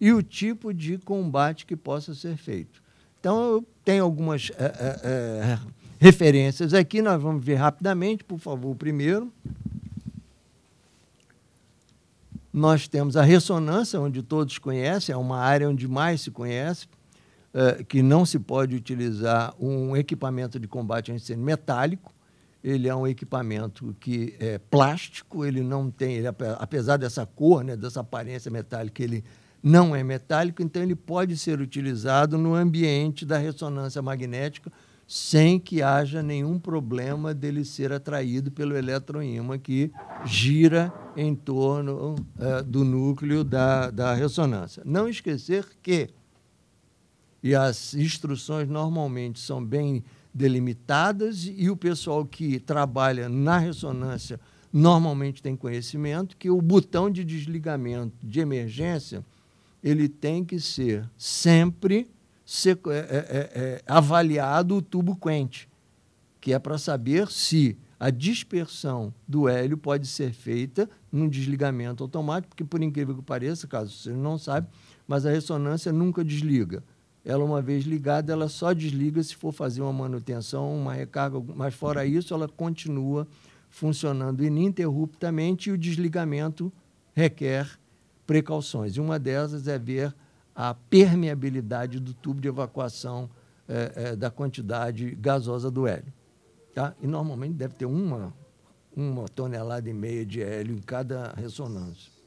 e o tipo de combate que possa ser feito. Então, eu tenho algumas é, é, referências aqui, nós vamos ver rapidamente, por favor, primeiro. Nós temos a ressonância, onde todos conhecem, é uma área onde mais se conhece, eh, que não se pode utilizar um equipamento de combate a incêndio metálico. Ele é um equipamento que é plástico, ele não tem, ele, apesar dessa cor, né, dessa aparência metálica, ele não é metálico, então ele pode ser utilizado no ambiente da ressonância magnética sem que haja nenhum problema dele ser atraído pelo eletroímã que gira em torno uh, do núcleo da, da ressonância. Não esquecer que e as instruções normalmente são bem delimitadas e o pessoal que trabalha na ressonância normalmente tem conhecimento que o botão de desligamento de emergência ele tem que ser sempre ser, é, é, é, é, avaliado o tubo quente, que é para saber se a dispersão do hélio pode ser feita num desligamento automático, porque, por incrível que pareça, caso você não sabe, mas a ressonância nunca desliga. Ela, uma vez ligada, ela só desliga se for fazer uma manutenção, uma recarga, mas fora isso, ela continua funcionando ininterruptamente e o desligamento requer precauções. E uma dessas é ver a permeabilidade do tubo de evacuação é, é, da quantidade gasosa do hélio. Tá? E normalmente deve ter uma, uma tonelada e meia de hélio em cada ressonância.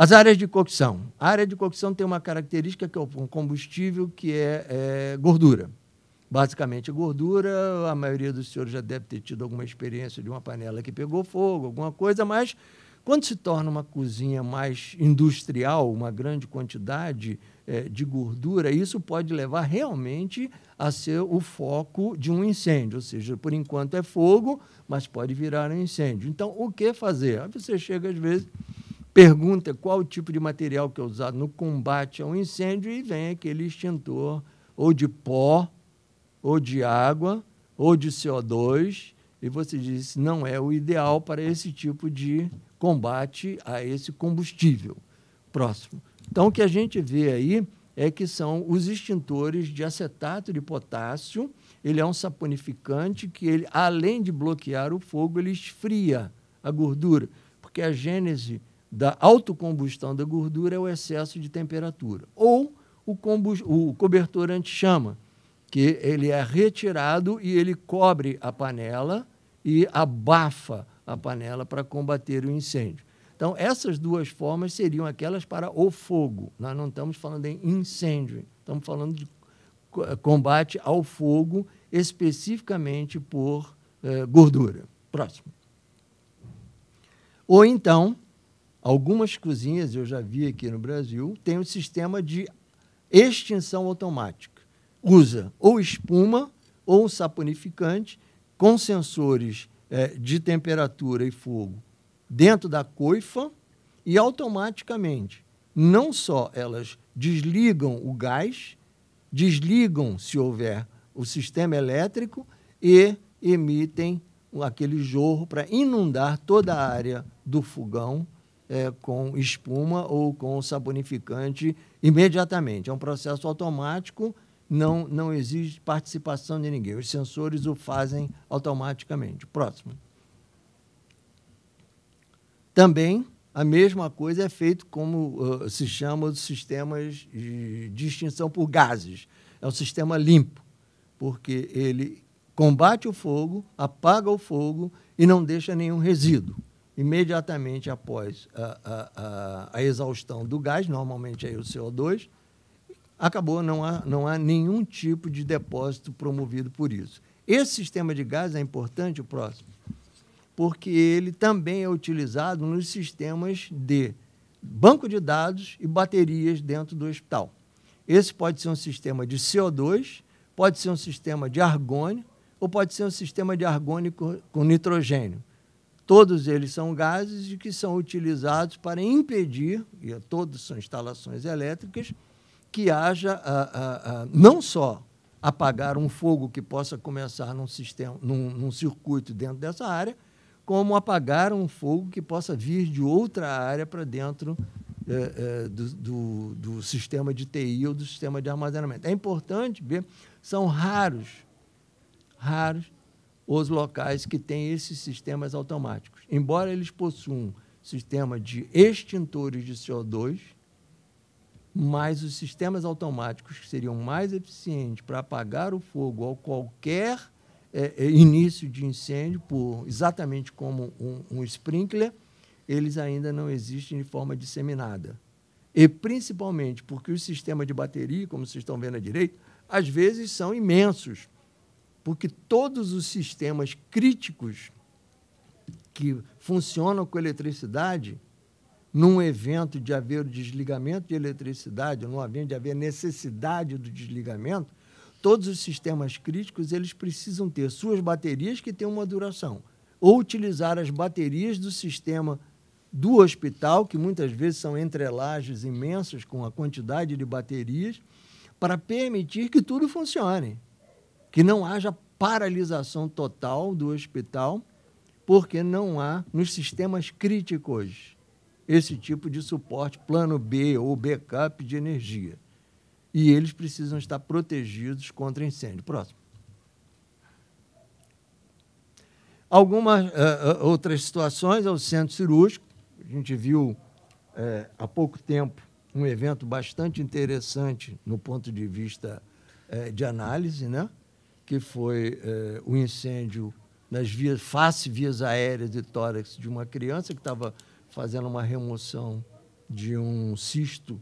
As áreas de cocção. A área de cocção tem uma característica que é um combustível que é, é gordura. Basicamente, é gordura, a maioria dos senhores já deve ter tido alguma experiência de uma panela que pegou fogo, alguma coisa, mas quando se torna uma cozinha mais industrial, uma grande quantidade é, de gordura, isso pode levar realmente a ser o foco de um incêndio. Ou seja, por enquanto é fogo, mas pode virar um incêndio. Então, o que fazer? você chega, às vezes, pergunta qual o tipo de material que é usado no combate ao incêndio e vem aquele extintor ou de pó, ou de água, ou de CO2, e você diz não é o ideal para esse tipo de combate a esse combustível. Próximo. Então, o que a gente vê aí é que são os extintores de acetato de potássio. Ele é um saponificante que, ele, além de bloquear o fogo, ele esfria a gordura, porque a gênese da autocombustão da gordura é o excesso de temperatura. Ou o, o cobertor anti-chama, que ele é retirado e ele cobre a panela e abafa a panela para combater o incêndio. Então, essas duas formas seriam aquelas para o fogo. Nós não estamos falando em incêndio, estamos falando de combate ao fogo especificamente por eh, gordura. Próximo. Ou então, Algumas cozinhas, eu já vi aqui no Brasil, têm um sistema de extinção automática. Usa ou espuma ou um saponificante com sensores é, de temperatura e fogo dentro da coifa e automaticamente não só elas desligam o gás, desligam, se houver, o sistema elétrico e emitem aquele jorro para inundar toda a área do fogão é, com espuma ou com sabonificante imediatamente. É um processo automático, não, não exige participação de ninguém. Os sensores o fazem automaticamente. Próximo. Também a mesma coisa é feito como uh, se chama os sistemas de extinção por gases. É um sistema limpo, porque ele combate o fogo, apaga o fogo e não deixa nenhum resíduo imediatamente após a, a, a, a exaustão do gás, normalmente aí é o CO2, acabou, não há, não há nenhum tipo de depósito promovido por isso. Esse sistema de gás é importante, o próximo, porque ele também é utilizado nos sistemas de banco de dados e baterias dentro do hospital. Esse pode ser um sistema de CO2, pode ser um sistema de argônio, ou pode ser um sistema de argônio com nitrogênio. Todos eles são gases e que são utilizados para impedir, e todos são instalações elétricas, que haja a, a, a, não só apagar um fogo que possa começar num, sistema, num, num circuito dentro dessa área, como apagar um fogo que possa vir de outra área para dentro é, é, do, do, do, sistema de TI ou do sistema de armazenamento. É importante ver, são raros, raros os locais que têm esses sistemas automáticos. Embora eles possuam sistema de extintores de CO2, mas os sistemas automáticos que seriam mais eficientes para apagar o fogo ao qualquer é, é, início de incêndio, por, exatamente como um, um sprinkler, eles ainda não existem de forma disseminada. E principalmente porque os sistemas de bateria, como vocês estão vendo à direita, às vezes são imensos porque todos os sistemas críticos que funcionam com eletricidade, num evento de haver desligamento de eletricidade, num evento de haver necessidade do desligamento, todos os sistemas críticos eles precisam ter suas baterias que têm uma duração, ou utilizar as baterias do sistema do hospital, que muitas vezes são entrelajes imensos com a quantidade de baterias, para permitir que tudo funcione que não haja paralisação total do hospital, porque não há nos sistemas críticos esse tipo de suporte plano B ou backup de energia. E eles precisam estar protegidos contra incêndio. Próximo. Algumas uh, outras situações é o centro cirúrgico. A gente viu uh, há pouco tempo um evento bastante interessante no ponto de vista uh, de análise, né? que foi eh, o incêndio nas vias, face vias aéreas e tórax de uma criança que estava fazendo uma remoção de um cisto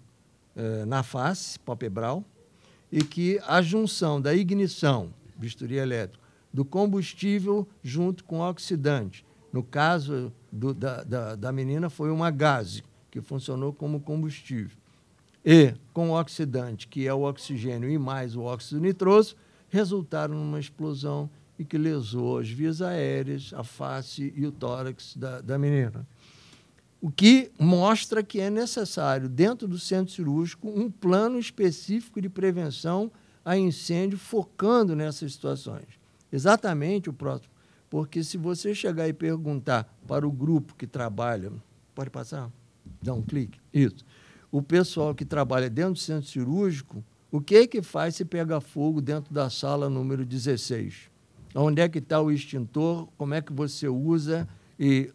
eh, na face palpebral e que a junção da ignição, bisturi elétrico, do combustível junto com oxidante. No caso do, da, da, da menina, foi uma gase que funcionou como combustível. E com o oxidante, que é o oxigênio e mais o óxido nitroso, resultaram numa explosão e que lesou as vias aéreas, a face e o tórax da, da menina. O que mostra que é necessário, dentro do centro cirúrgico, um plano específico de prevenção a incêndio focando nessas situações. Exatamente o próximo. Porque se você chegar e perguntar para o grupo que trabalha, pode passar? Dá um clique. Isso. O pessoal que trabalha dentro do centro cirúrgico, o que é que faz se pega fogo dentro da sala número 16? Onde é que está o extintor? Como é que você usa? E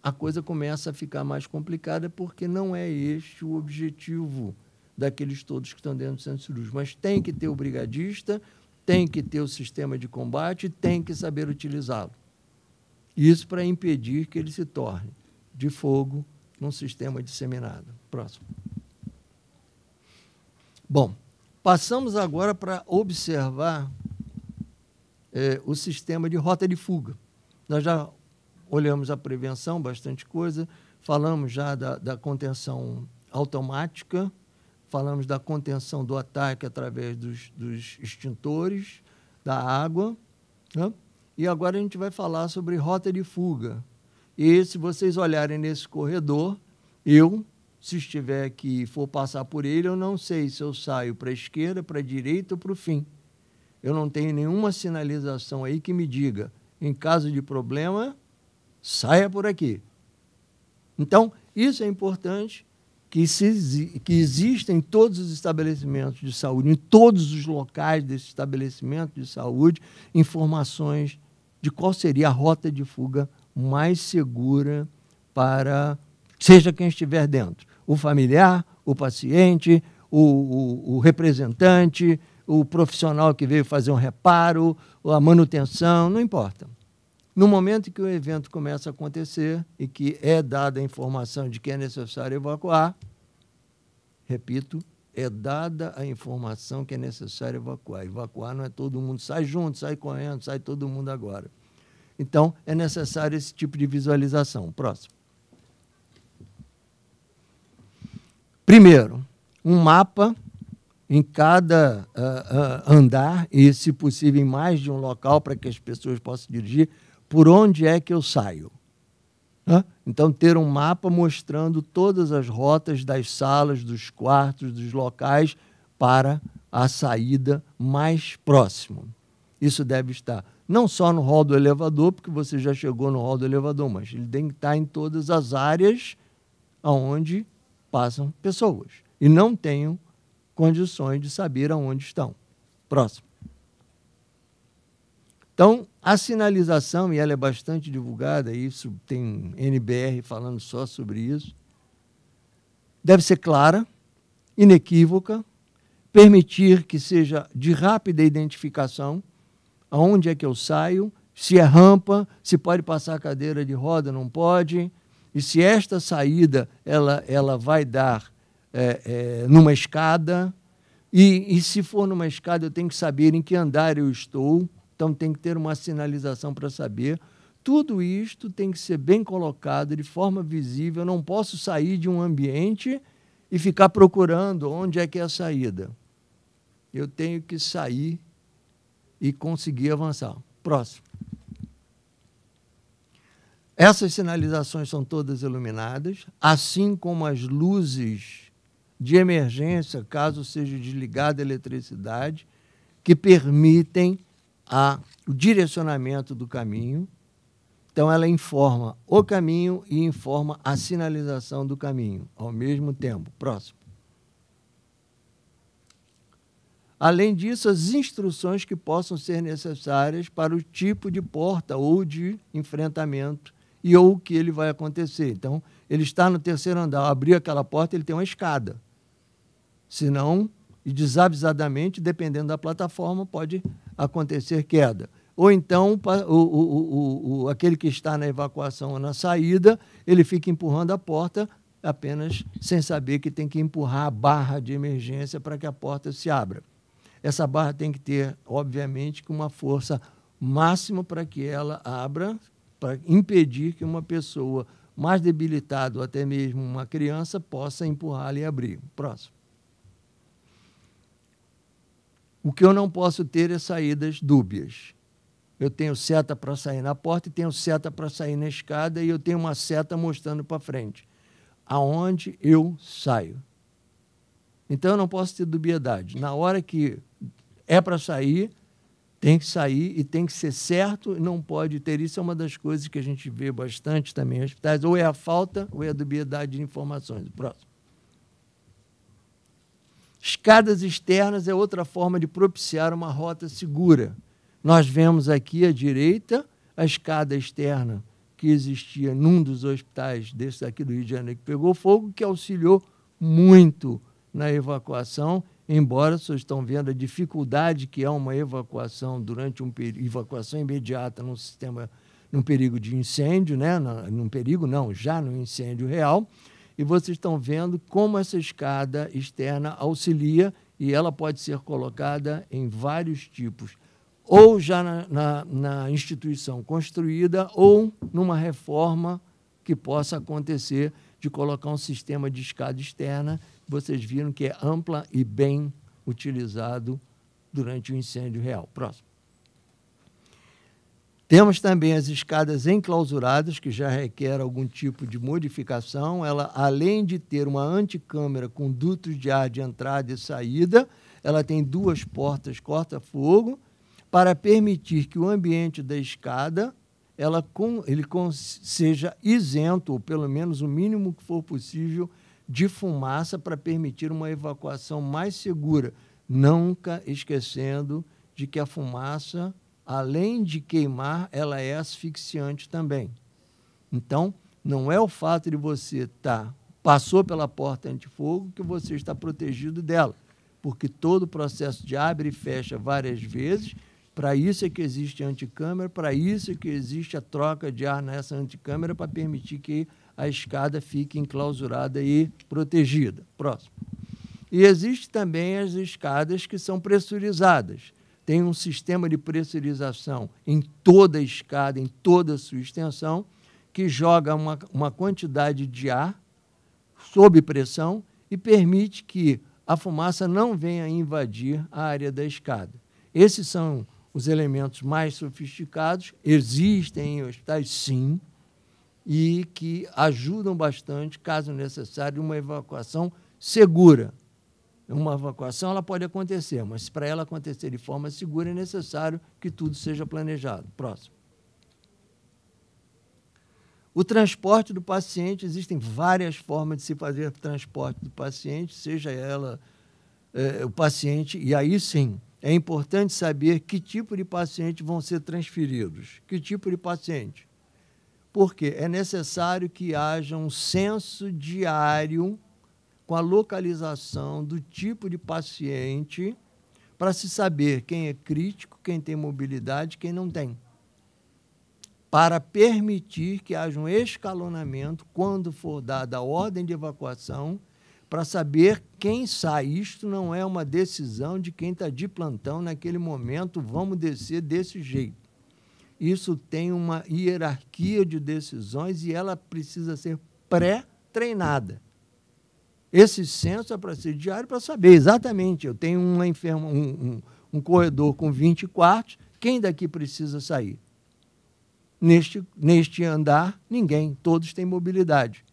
a coisa começa a ficar mais complicada porque não é este o objetivo daqueles todos que estão dentro do centro cirúrgico. Mas tem que ter o brigadista, tem que ter o sistema de combate, tem que saber utilizá-lo. Isso para impedir que ele se torne de fogo num sistema disseminado. Próximo. Bom, Passamos agora para observar é, o sistema de rota de fuga. Nós já olhamos a prevenção, bastante coisa, falamos já da, da contenção automática, falamos da contenção do ataque através dos, dos extintores, da água. Né? E agora a gente vai falar sobre rota de fuga. E se vocês olharem nesse corredor, eu se estiver e for passar por ele, eu não sei se eu saio para a esquerda, para a direita ou para o fim. Eu não tenho nenhuma sinalização aí que me diga, em caso de problema, saia por aqui. Então, isso é importante que, se, que exista em todos os estabelecimentos de saúde, em todos os locais desse estabelecimento de saúde, informações de qual seria a rota de fuga mais segura para seja quem estiver dentro o familiar, o paciente, o, o, o representante, o profissional que veio fazer um reparo, a manutenção, não importa. No momento que o evento começa a acontecer e que é dada a informação de que é necessário evacuar, repito, é dada a informação que é necessário evacuar. Evacuar não é todo mundo, sai junto, sai correndo, sai todo mundo agora. Então, é necessário esse tipo de visualização. Próximo. Primeiro, um mapa em cada uh, uh, andar, e, se possível, em mais de um local, para que as pessoas possam dirigir por onde é que eu saio. Hã? Então, ter um mapa mostrando todas as rotas das salas, dos quartos, dos locais para a saída mais próxima. Isso deve estar não só no hall do elevador, porque você já chegou no hall do elevador, mas ele tem que estar em todas as áreas onde passam pessoas e não tenho condições de saber aonde estão. Próximo. Então, a sinalização, e ela é bastante divulgada, isso tem NBR falando só sobre isso, deve ser clara, inequívoca, permitir que seja de rápida identificação, aonde é que eu saio, se é rampa, se pode passar cadeira de roda, não pode, e se esta saída ela, ela vai dar é, é, numa escada, e, e se for numa escada eu tenho que saber em que andar eu estou, então tem que ter uma sinalização para saber. Tudo isto tem que ser bem colocado de forma visível. Eu não posso sair de um ambiente e ficar procurando onde é que é a saída. Eu tenho que sair e conseguir avançar. Próximo. Essas sinalizações são todas iluminadas, assim como as luzes de emergência, caso seja desligada a eletricidade, que permitem a, o direcionamento do caminho. Então, ela informa o caminho e informa a sinalização do caminho ao mesmo tempo. Próximo. Além disso, as instruções que possam ser necessárias para o tipo de porta ou de enfrentamento e ou o que ele vai acontecer. Então, ele está no terceiro andar. Abrir aquela porta, ele tem uma escada. Senão, e desavisadamente, dependendo da plataforma, pode acontecer queda. Ou então, o, o, o, aquele que está na evacuação ou na saída, ele fica empurrando a porta apenas sem saber que tem que empurrar a barra de emergência para que a porta se abra. Essa barra tem que ter, obviamente, uma força máxima para que ela abra, para impedir que uma pessoa mais debilitada ou até mesmo uma criança possa empurrá-la e abrir. Próximo. O que eu não posso ter é saídas dúbias. Eu tenho seta para sair na porta e tenho seta para sair na escada e eu tenho uma seta mostrando para frente. Aonde eu saio? Então eu não posso ter dubiedade. Na hora que é para sair, tem que sair e tem que ser certo, não pode ter. Isso é uma das coisas que a gente vê bastante também em hospitais. Ou é a falta ou é a dubiedade de informações. Próximo. Escadas externas é outra forma de propiciar uma rota segura. Nós vemos aqui à direita a escada externa que existia num dos hospitais desse aqui do Rio de Janeiro que pegou fogo, que auxiliou muito na evacuação embora vocês estão vendo a dificuldade que é uma evacuação durante um evacuação imediata num sistema num perigo de incêndio, né? num perigo não, já no incêndio real, e vocês estão vendo como essa escada externa auxilia e ela pode ser colocada em vários tipos, ou já na, na, na instituição construída ou numa reforma que possa acontecer de colocar um sistema de escada externa vocês viram que é ampla e bem utilizado durante o incêndio real. Próximo. Temos também as escadas enclausuradas, que já requer algum tipo de modificação. Ela, além de ter uma anticâmera com dutos de ar de entrada e saída, ela tem duas portas corta-fogo para permitir que o ambiente da escada ela com, ele com, seja isento, ou pelo menos o mínimo que for possível, de fumaça para permitir uma evacuação mais segura, nunca esquecendo de que a fumaça, além de queimar, ela é asfixiante também. Então, não é o fato de você estar tá, passou pela porta antifogo que você está protegido dela, porque todo o processo de abre e fecha várias vezes para isso é que existe a anticâmera, para isso é que existe a troca de ar nessa anticâmera para permitir que a escada fique enclausurada e protegida. Próximo. E existe também as escadas que são pressurizadas. Tem um sistema de pressurização em toda a escada, em toda a sua extensão, que joga uma, uma quantidade de ar sob pressão e permite que a fumaça não venha invadir a área da escada. Esses são os elementos mais sofisticados. Existem em hospitais, sim, e que ajudam bastante, caso necessário, uma evacuação segura. Uma evacuação ela pode acontecer, mas para ela acontecer de forma segura é necessário que tudo seja planejado. Próximo. O transporte do paciente, existem várias formas de se fazer transporte do paciente, seja ela é, o paciente, e aí sim, é importante saber que tipo de paciente vão ser transferidos. Que tipo de paciente? Porque é necessário que haja um censo diário com a localização do tipo de paciente para se saber quem é crítico, quem tem mobilidade, quem não tem. Para permitir que haja um escalonamento quando for dada a ordem de evacuação, para saber quem sai. Isto não é uma decisão de quem está de plantão naquele momento, vamos descer desse jeito. Isso tem uma hierarquia de decisões e ela precisa ser pré-treinada. Esse censo é para ser diário para saber exatamente. Eu tenho uma enferma, um, um, um corredor com 20 quartos, quem daqui precisa sair? Neste, neste andar, ninguém, todos têm mobilidade.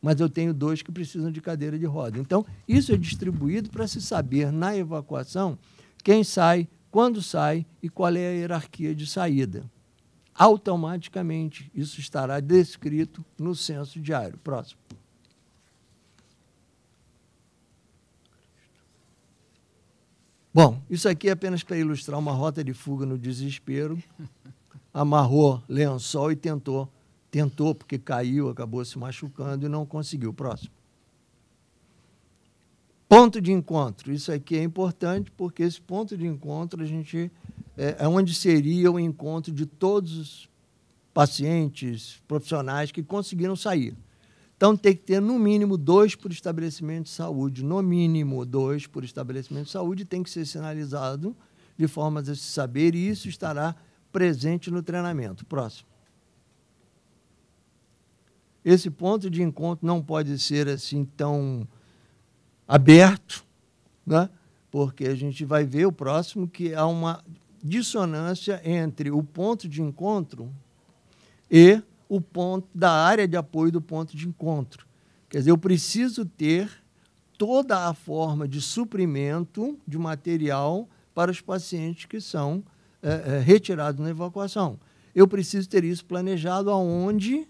Mas eu tenho dois que precisam de cadeira de roda. Então, isso é distribuído para se saber na evacuação quem sai, quando sai e qual é a hierarquia de saída automaticamente isso estará descrito no censo diário. Próximo. Bom, isso aqui é apenas para ilustrar uma rota de fuga no desespero. Amarrou lençol e tentou. Tentou porque caiu, acabou se machucando e não conseguiu. Próximo. Ponto de encontro. Isso aqui é importante porque esse ponto de encontro a gente é, onde seria o encontro de todos os pacientes, profissionais que conseguiram sair. Então, tem que ter, no mínimo, dois por estabelecimento de saúde. No mínimo, dois por estabelecimento de saúde tem que ser sinalizado de forma a se saber e isso estará presente no treinamento. Próximo. Esse ponto de encontro não pode ser assim tão aberto, né? porque a gente vai ver o próximo que há uma dissonância entre o ponto de encontro e o ponto da área de apoio do ponto de encontro. Quer dizer, eu preciso ter toda a forma de suprimento de material para os pacientes que são é, é, retirados na evacuação. Eu preciso ter isso planejado aonde,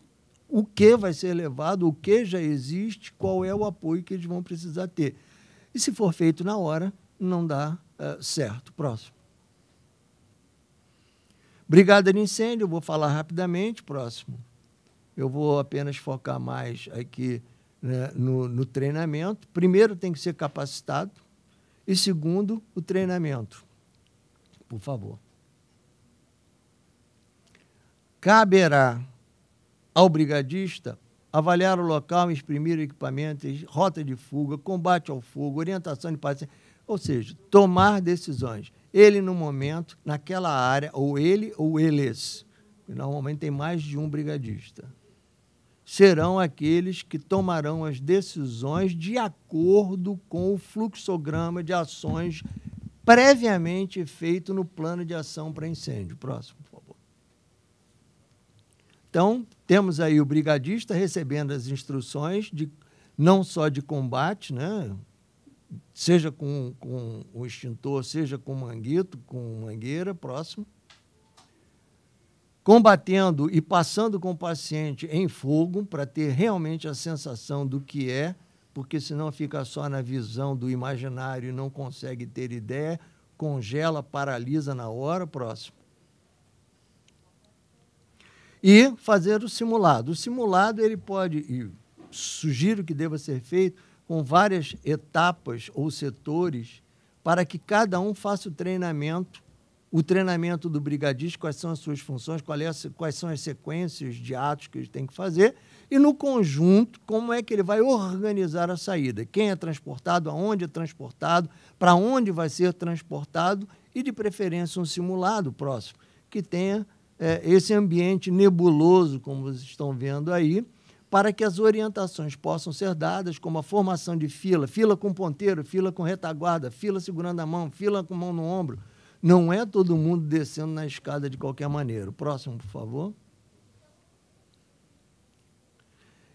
o que vai ser levado, o que já existe, qual é o apoio que eles vão precisar ter. E se for feito na hora, não dá é, certo. Próximo. Brigada de incêndio, eu vou falar rapidamente, próximo. Eu vou apenas focar mais aqui né, no, no treinamento. Primeiro, tem que ser capacitado. E segundo, o treinamento. Por favor. Caberá ao brigadista avaliar o local, exprimir equipamentos, rota de fuga, combate ao fogo, orientação de paciente, ou seja, tomar decisões ele no momento, naquela área, ou ele ou eles, normalmente tem mais de um brigadista, serão aqueles que tomarão as decisões de acordo com o fluxograma de ações previamente feito no plano de ação para incêndio. Próximo, por favor. Então, temos aí o brigadista recebendo as instruções de não só de combate, né, seja com, com o extintor, seja com manguito, com mangueira próximo, combatendo e passando com o paciente em fogo para ter realmente a sensação do que é, porque senão fica só na visão do imaginário e não consegue ter ideia, congela, paralisa na hora próximo. E fazer o simulado. O simulado ele pode, e sugiro que deva ser feito com várias etapas ou setores para que cada um faça o treinamento, o treinamento do brigadista, quais são as suas funções, é quais são as sequências de atos que ele tem que fazer, e no conjunto, como é que ele vai organizar a saída, quem é transportado, aonde é transportado, para onde vai ser transportado e, de preferência, um simulado próximo, que tenha é, esse ambiente nebuloso, como vocês estão vendo aí, para que as orientações possam ser dadas, como a formação de fila, fila com ponteiro, fila com retaguarda, fila segurando a mão, fila com mão no ombro. Não é todo mundo descendo na escada de qualquer maneira. Próximo, por favor.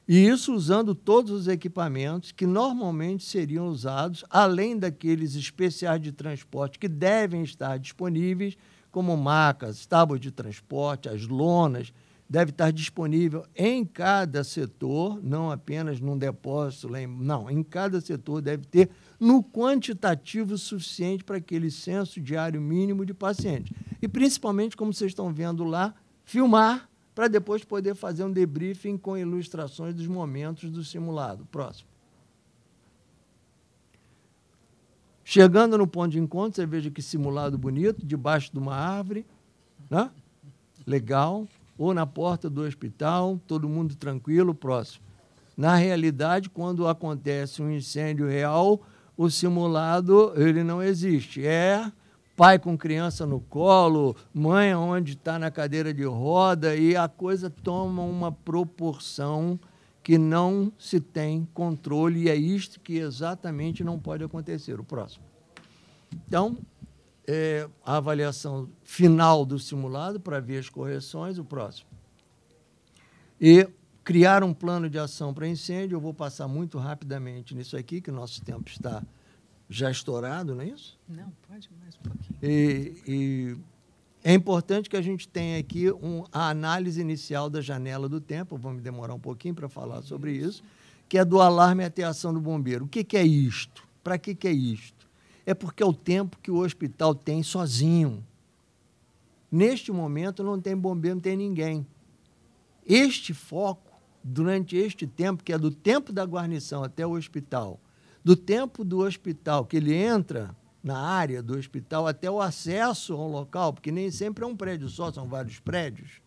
E isso usando todos os equipamentos que normalmente seriam usados, além daqueles especiais de transporte que devem estar disponíveis, como macas, tábuas de transporte, as lonas, deve estar disponível em cada setor, não apenas num depósito, não, em cada setor deve ter no quantitativo suficiente para aquele censo diário mínimo de pacientes. E principalmente, como vocês estão vendo lá, filmar para depois poder fazer um debriefing com ilustrações dos momentos do simulado. Próximo. Chegando no ponto de encontro, você veja que simulado bonito, debaixo de uma árvore, né? legal ou na porta do hospital, todo mundo tranquilo, próximo. Na realidade, quando acontece um incêndio real, o simulado ele não existe. É pai com criança no colo, mãe onde está na cadeira de roda e a coisa toma uma proporção que não se tem controle e é isto que exatamente não pode acontecer. O próximo. Então, é, a avaliação final do simulado para ver as correções, o próximo. E criar um plano de ação para incêndio, eu vou passar muito rapidamente nisso aqui, que o nosso tempo está já estourado, não é isso? Não, pode mais um pouquinho. E, e é importante que a gente tenha aqui um, a análise inicial da janela do tempo, vamos demorar um pouquinho para falar sobre isso, que é do alarme até a ação do bombeiro. O que, que é isto? Para que, que é isto? é porque é o tempo que o hospital tem sozinho. Neste momento não tem bombeiro, não tem ninguém. Este foco, durante este tempo, que é do tempo da guarnição até o hospital, do tempo do hospital que ele entra na área do hospital até o acesso ao local, porque nem sempre é um prédio só, são vários prédios.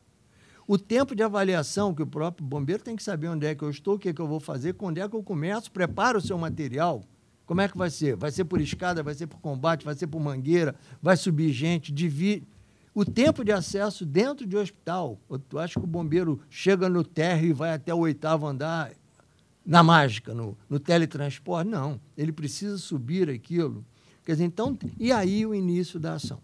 O tempo de avaliação, que o próprio bombeiro tem que saber onde é que eu estou, o que é que eu vou fazer, quando é que eu começo, prepara o seu material como é que vai ser? Vai ser por escada, vai ser por combate, vai ser por mangueira, vai subir gente, divide. O tempo de acesso dentro de hospital, Tu acha que o bombeiro chega no térreo e vai até o oitavo andar na mágica, no, no teletransporte. Não, ele precisa subir aquilo. Quer dizer, então, e aí o início da ação.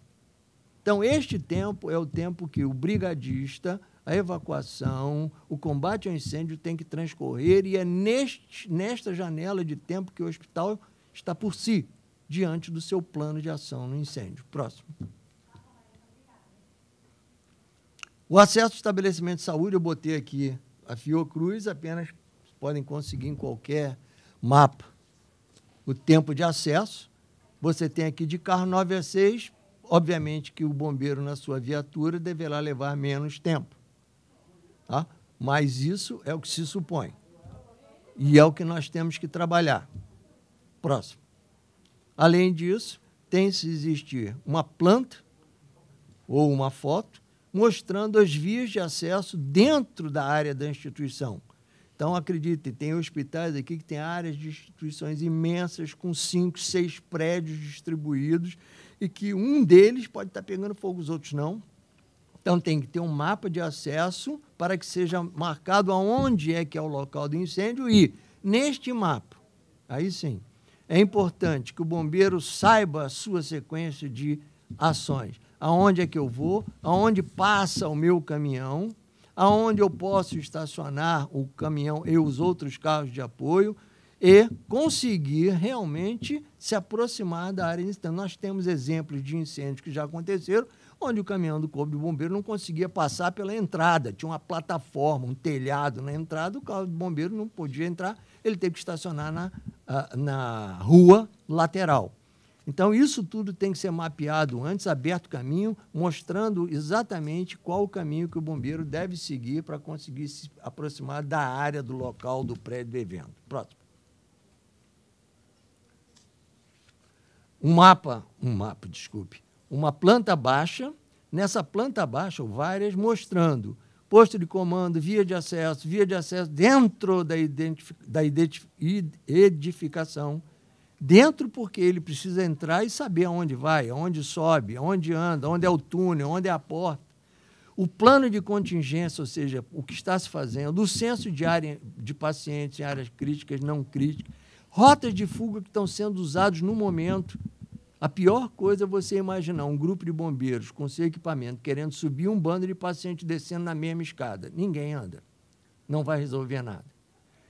Então, este tempo é o tempo que o brigadista, a evacuação, o combate ao incêndio tem que transcorrer e é neste, nesta janela de tempo que o hospital está por si diante do seu plano de ação no incêndio. Próximo. O acesso ao estabelecimento de saúde, eu botei aqui a Fiocruz, apenas podem conseguir em qualquer mapa o tempo de acesso. Você tem aqui de carro 9 a 6, obviamente que o bombeiro na sua viatura deverá levar menos tempo. Tá? Mas isso é o que se supõe. E é o que nós temos que trabalhar. Próximo. Além disso, tem-se existir uma planta ou uma foto mostrando as vias de acesso dentro da área da instituição. Então, acreditem, tem hospitais aqui que têm áreas de instituições imensas, com cinco, seis prédios distribuídos, e que um deles pode estar pegando fogo, os outros não. Então, tem que ter um mapa de acesso para que seja marcado aonde é que é o local do incêndio e, neste mapa, aí sim, é importante que o bombeiro saiba a sua sequência de ações. Aonde é que eu vou? Aonde passa o meu caminhão? Aonde eu posso estacionar o caminhão e os outros carros de apoio? E conseguir realmente se aproximar da área inicial. Nós temos exemplos de incêndios que já aconteceram, onde o caminhão do Corpo de Bombeiro não conseguia passar pela entrada. Tinha uma plataforma, um telhado na entrada, o carro de bombeiro não podia entrar ele teve que estacionar na, ah, na rua lateral. Então, isso tudo tem que ser mapeado antes, aberto o caminho, mostrando exatamente qual o caminho que o bombeiro deve seguir para conseguir se aproximar da área do local do prédio do evento. Próximo. Um mapa, um mapa, desculpe, uma planta baixa, nessa planta baixa, várias, mostrando posto de comando, via de acesso, via de acesso dentro da, da edificação. Dentro, porque ele precisa entrar e saber aonde vai, aonde sobe, aonde anda, onde é o túnel, onde é a porta. O plano de contingência, ou seja, o que está se fazendo, o censo de, área, de pacientes em áreas críticas, não críticas, rotas de fuga que estão sendo usadas no momento a pior coisa é você imaginar um grupo de bombeiros com seu equipamento querendo subir um bando de paciente descendo na mesma escada. Ninguém anda. Não vai resolver nada.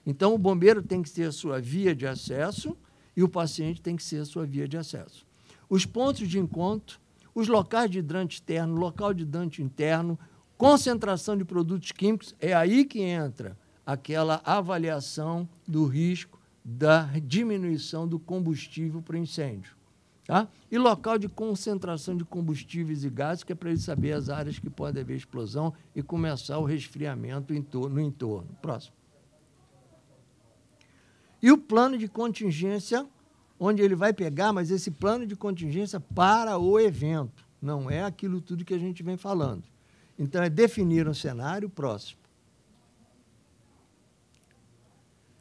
Então, o bombeiro tem que ser a sua via de acesso e o paciente tem que ser a sua via de acesso. Os pontos de encontro, os locais de hidrante externo, local de hidrante interno, concentração de produtos químicos, é aí que entra aquela avaliação do risco da diminuição do combustível para o incêndio. Tá? E local de concentração de combustíveis e gases, que é para ele saber as áreas que pode haver explosão e começar o resfriamento no entorno. Próximo. E o plano de contingência, onde ele vai pegar, mas esse plano de contingência para o evento, não é aquilo tudo que a gente vem falando. Então, é definir um cenário próximo.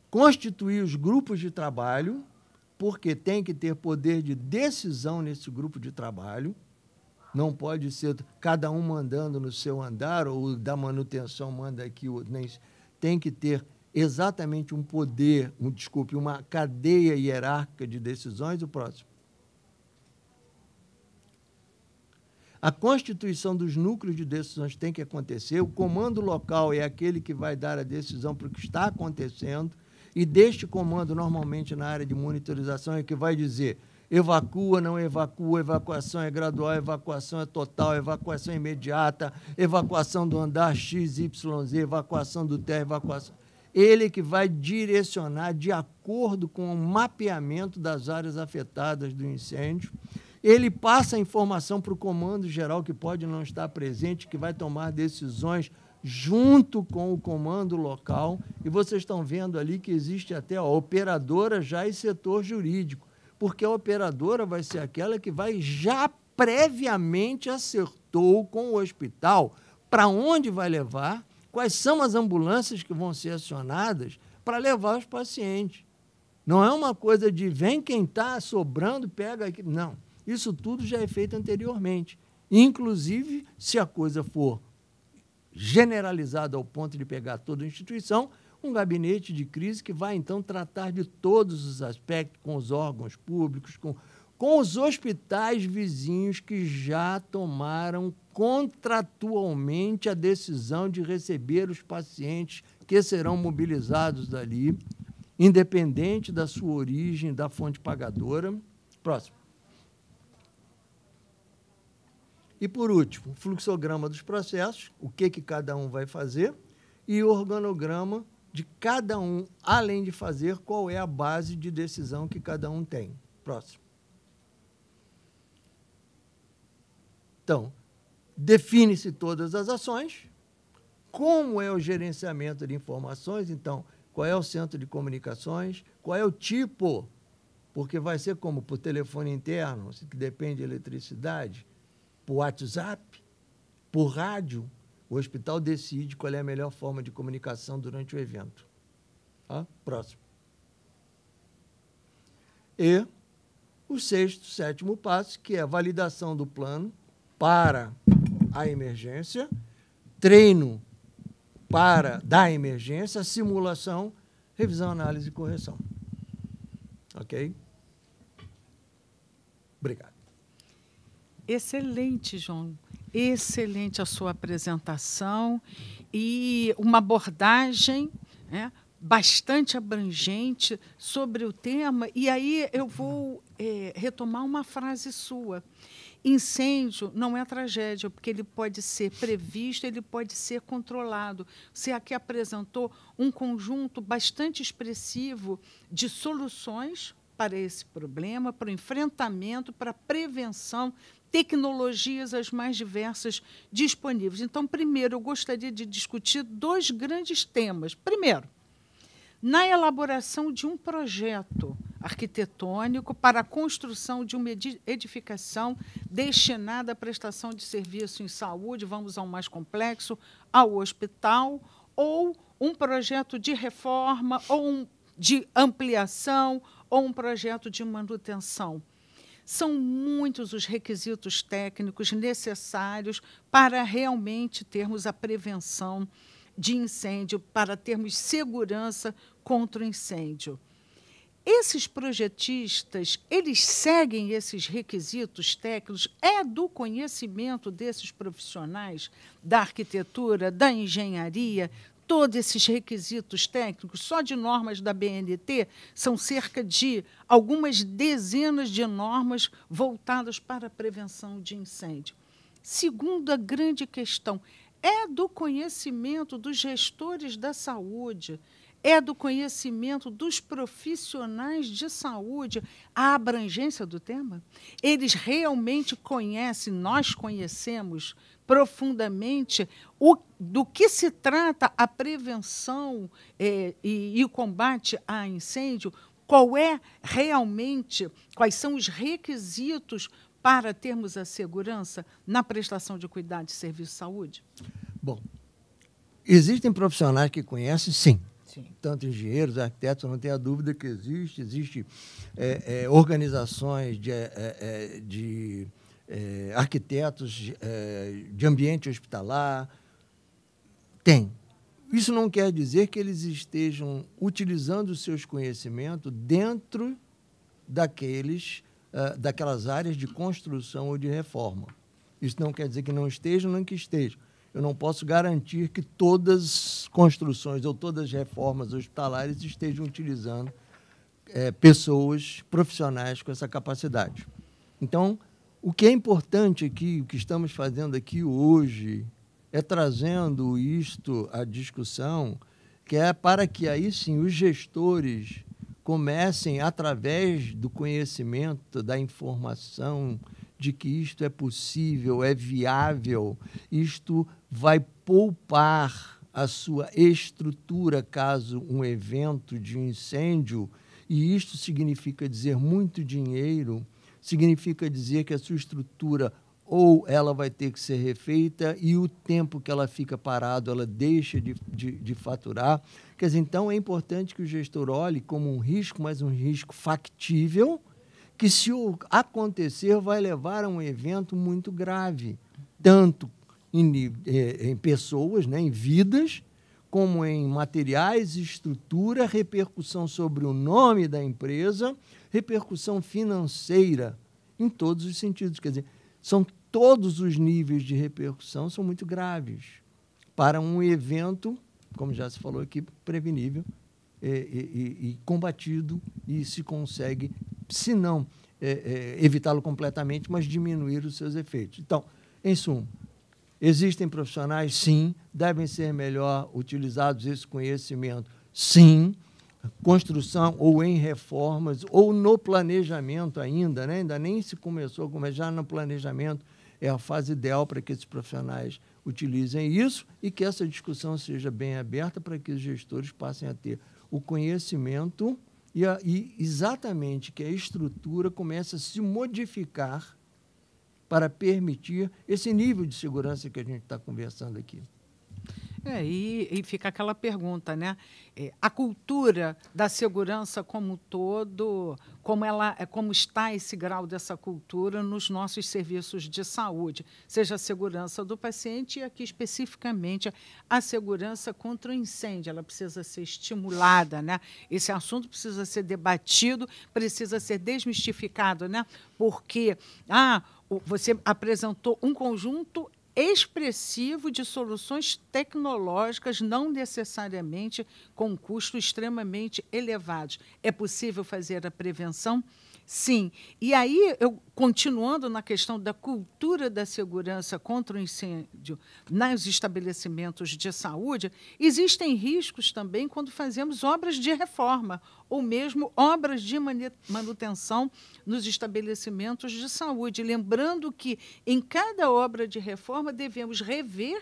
Constituir os grupos de trabalho porque tem que ter poder de decisão nesse grupo de trabalho. Não pode ser cada um mandando no seu andar, ou da manutenção manda aqui, o nem. Tem que ter exatamente um poder, um, desculpe, uma cadeia hierárquica de decisões. O próximo. A constituição dos núcleos de decisões tem que acontecer. O comando local é aquele que vai dar a decisão para o que está acontecendo e deste comando, normalmente na área de monitorização, é que vai dizer evacua, não evacua, evacuação é gradual, evacuação é total, evacuação é imediata, evacuação do andar X, Y, Z, evacuação do terra, evacuação. Ele que vai direcionar de acordo com o mapeamento das áreas afetadas do incêndio. Ele passa a informação para o comando geral que pode não estar presente, que vai tomar decisões junto com o comando local. E vocês estão vendo ali que existe até a operadora já e setor jurídico, porque a operadora vai ser aquela que vai já previamente acertou com o hospital para onde vai levar, quais são as ambulâncias que vão ser acionadas para levar os pacientes. Não é uma coisa de vem quem está sobrando, pega aqui. Não. Isso tudo já é feito anteriormente. Inclusive, se a coisa for generalizado ao ponto de pegar toda a instituição, um gabinete de crise que vai então tratar de todos os aspectos com os órgãos públicos, com, com os hospitais vizinhos que já tomaram contratualmente a decisão de receber os pacientes que serão mobilizados dali, independente da sua origem, da fonte pagadora. Próximo. E, por último, o fluxograma dos processos, o que, que cada um vai fazer, e o organograma de cada um, além de fazer, qual é a base de decisão que cada um tem. Próximo. Então, define-se todas as ações, como é o gerenciamento de informações, então, qual é o centro de comunicações, qual é o tipo, porque vai ser como por telefone interno, que depende de eletricidade, por WhatsApp, por rádio, o hospital decide qual é a melhor forma de comunicação durante o evento. Próximo. E o sexto, sétimo passo, que é a validação do plano para a emergência, treino para da emergência, simulação, revisão, análise e correção. Ok? Obrigado. Excelente, João. Excelente a sua apresentação e uma abordagem né, bastante abrangente sobre o tema. E aí eu vou é, retomar uma frase sua. Incêndio não é tragédia, porque ele pode ser previsto, ele pode ser controlado. Você aqui apresentou um conjunto bastante expressivo de soluções para esse problema, para o enfrentamento, para a prevenção tecnologias as mais diversas disponíveis. Então, primeiro, eu gostaria de discutir dois grandes temas. Primeiro, na elaboração de um projeto arquitetônico para a construção de uma edificação destinada à prestação de serviço em saúde, vamos ao mais complexo, ao hospital, ou um projeto de reforma, ou um, de ampliação, ou um projeto de manutenção. São muitos os requisitos técnicos necessários para realmente termos a prevenção de incêndio, para termos segurança contra o incêndio. Esses projetistas, eles seguem esses requisitos técnicos? É do conhecimento desses profissionais da arquitetura, da engenharia, todos esses requisitos técnicos, só de normas da BNT, são cerca de algumas dezenas de normas voltadas para a prevenção de incêndio. Segunda grande questão é do conhecimento dos gestores da saúde, é do conhecimento dos profissionais de saúde a abrangência do tema? Eles realmente conhecem, nós conhecemos profundamente o, do que se trata a prevenção é, e, e o combate a incêndio, qual é realmente, quais são os requisitos para termos a segurança na prestação de cuidado de serviço de saúde? Bom, existem profissionais que conhecem, sim. sim. Tanto engenheiros, arquitetos, não tem a dúvida que existe. Existem é, é, organizações de, é, é de é, arquitetos é, de ambiente hospitalar. Tem. Isso não quer dizer que eles estejam utilizando os seus conhecimentos dentro daqueles, uh, daquelas áreas de construção ou de reforma. Isso não quer dizer que não estejam, nem que estejam. Eu não posso garantir que todas as construções ou todas as reformas hospitalares estejam utilizando é, pessoas profissionais com essa capacidade. Então, o que é importante aqui, o que estamos fazendo aqui hoje, é trazendo isto à discussão, que é para que aí sim os gestores comecem, através do conhecimento, da informação, de que isto é possível, é viável, isto vai poupar a sua estrutura caso um evento de incêndio, e isto significa dizer muito dinheiro significa dizer que a sua estrutura ou ela vai ter que ser refeita e o tempo que ela fica parado ela deixa de, de, de faturar. Quer dizer, então é importante que o gestor olhe como um risco, mas um risco factível, que se acontecer vai levar a um evento muito grave, tanto em, é, em pessoas, né, em vidas, como em materiais, estrutura, repercussão sobre o nome da empresa repercussão financeira em todos os sentidos. Quer dizer, são todos os níveis de repercussão são muito graves para um evento, como já se falou aqui, prevenível e, é, é, e, e combatido e se consegue, se não é, é, evitá-lo completamente, mas diminuir os seus efeitos. Então, em suma, existem profissionais, sim, devem ser melhor utilizados esse conhecimento, sim, construção ou em reformas ou no planejamento ainda, né? ainda nem se começou, mas é já no planejamento é a fase ideal para que esses profissionais utilizem isso e que essa discussão seja bem aberta para que os gestores passem a ter o conhecimento e, a, e exatamente que a estrutura comece a se modificar para permitir esse nível de segurança que a gente está conversando aqui. É, e, e fica aquela pergunta, né? É, a cultura da segurança como um todo, como ela, é, como está esse grau dessa cultura nos nossos serviços de saúde, seja a segurança do paciente e aqui especificamente a segurança contra o incêndio, ela precisa ser estimulada, né? Esse assunto precisa ser debatido, precisa ser desmistificado, né? Porque ah, você apresentou um conjunto expressivo de soluções tecnológicas, não necessariamente com custos extremamente elevados. É possível fazer a prevenção? Sim. E aí, eu, continuando na questão da cultura da segurança contra o incêndio nos estabelecimentos de saúde, existem riscos também quando fazemos obras de reforma ou mesmo obras de manutenção nos estabelecimentos de saúde. Lembrando que em cada obra de reforma devemos rever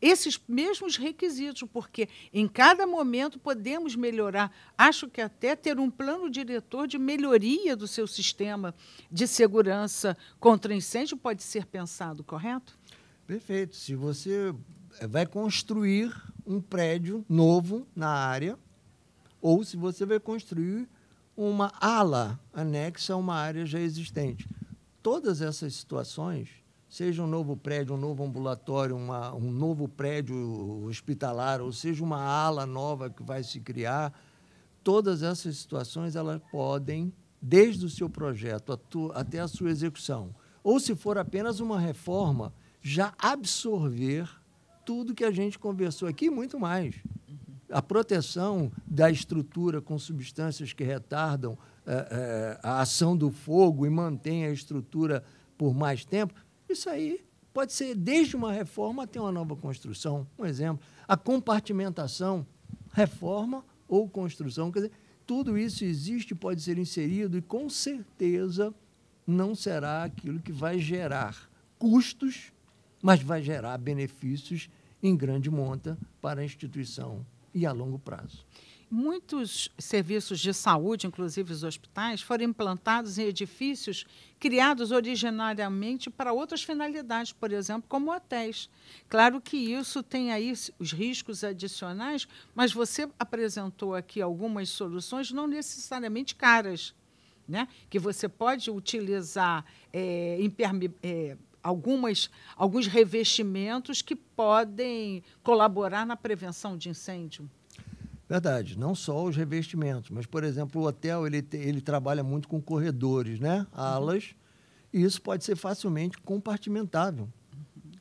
esses mesmos requisitos, porque em cada momento podemos melhorar. Acho que até ter um plano diretor de melhoria do seu sistema de segurança contra incêndio pode ser pensado, correto? Perfeito. Se você eh, vai construir um prédio novo na área, ou se você vai construir uma ala anexa a uma área já existente. Todas essas situações seja um novo prédio, um novo ambulatório, uma, um novo prédio hospitalar, ou seja uma ala nova que vai se criar, todas essas situações elas podem, desde o seu projeto até a sua execução, ou se for apenas uma reforma, já absorver tudo que a gente conversou aqui e muito mais. Uhum. A proteção da estrutura com substâncias que retardam é, é, a ação do fogo e mantém a estrutura por mais tempo, isso aí pode ser desde uma reforma até uma nova construção. Um exemplo, a compartimentação, reforma ou construção. Quer dizer, tudo isso existe, pode ser inserido e com certeza não será aquilo que vai gerar custos, mas vai gerar benefícios em grande monta para a instituição e a longo prazo muitos serviços de saúde, inclusive os hospitais, foram implantados em edifícios criados originariamente para outras finalidades, por exemplo, como hotéis. Claro que isso tem aí os riscos adicionais, mas você apresentou aqui algumas soluções não necessariamente caras, né? que você pode utilizar é, é, algumas, alguns revestimentos que podem colaborar na prevenção de incêndio. Verdade, não só os revestimentos, mas, por exemplo, o hotel ele, ele trabalha muito com corredores, né? alas, uhum. e isso pode ser facilmente compartimentável.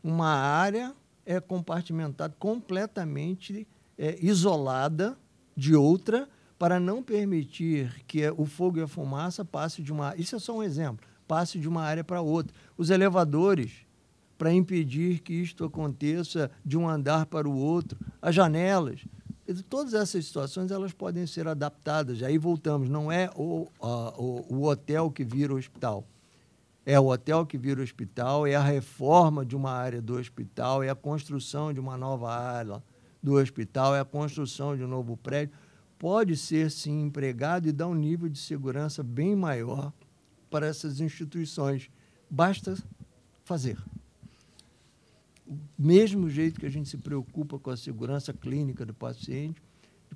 Uhum. Uma área é compartimentada completamente é, isolada de outra para não permitir que o fogo e a fumaça passe de uma... Isso é só um exemplo. Passe de uma área para outra. Os elevadores, para impedir que isto aconteça de um andar para o outro. As janelas, todas essas situações elas podem ser adaptadas. Aí voltamos, não é o, o, o hotel que vira hospital. É o hotel que vira hospital, é a reforma de uma área do hospital, é a construção de uma nova área do hospital, é a construção de um novo prédio. Pode ser, sim, empregado e dar um nível de segurança bem maior para essas instituições. Basta fazer mesmo jeito que a gente se preocupa com a segurança clínica do paciente,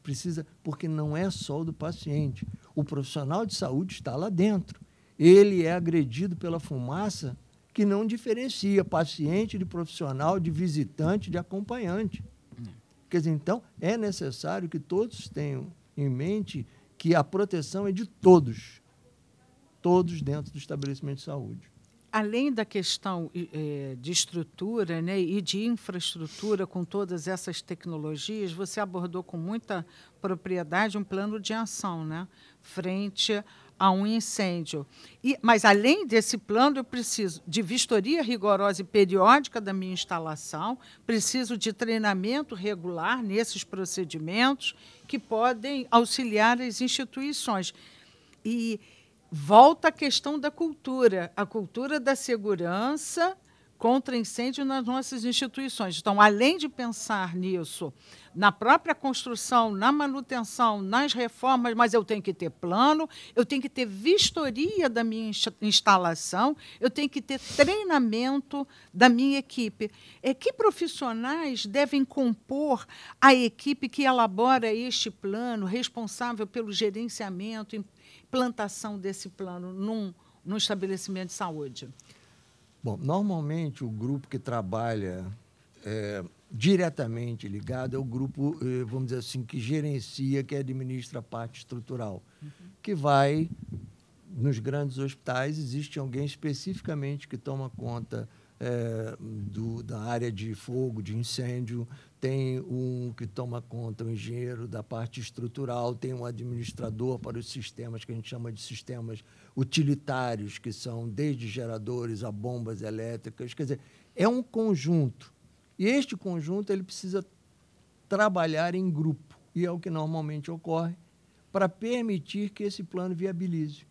precisa, porque não é só o do paciente. O profissional de saúde está lá dentro. Ele é agredido pela fumaça que não diferencia paciente de profissional, de visitante, de acompanhante. Quer dizer, então, é necessário que todos tenham em mente que a proteção é de todos. Todos dentro do estabelecimento de saúde além da questão é, de estrutura né, e de infraestrutura com todas essas tecnologias, você abordou com muita propriedade um plano de ação né, frente a um incêndio. E, mas, além desse plano, eu preciso de vistoria rigorosa e periódica da minha instalação, preciso de treinamento regular nesses procedimentos que podem auxiliar as instituições. E Volta a questão da cultura, a cultura da segurança contra incêndio nas nossas instituições. Então, além de pensar nisso, na própria construção, na manutenção, nas reformas, mas eu tenho que ter plano, eu tenho que ter vistoria da minha instalação, eu tenho que ter treinamento da minha equipe. É que profissionais devem compor a equipe que elabora este plano, responsável pelo gerenciamento, implantação desse plano num, num estabelecimento de saúde? Bom, normalmente o grupo que trabalha é, diretamente ligado é o grupo, é, vamos dizer assim, que gerencia, que administra a parte estrutural, uhum. que vai nos grandes hospitais, existe alguém especificamente que toma conta é, do, da área de fogo, de incêndio, tem um que toma conta, um engenheiro da parte estrutural, tem um administrador para os sistemas, que a gente chama de sistemas utilitários, que são desde geradores a bombas elétricas. Quer dizer, é um conjunto. E este conjunto ele precisa trabalhar em grupo, e é o que normalmente ocorre, para permitir que esse plano viabilize.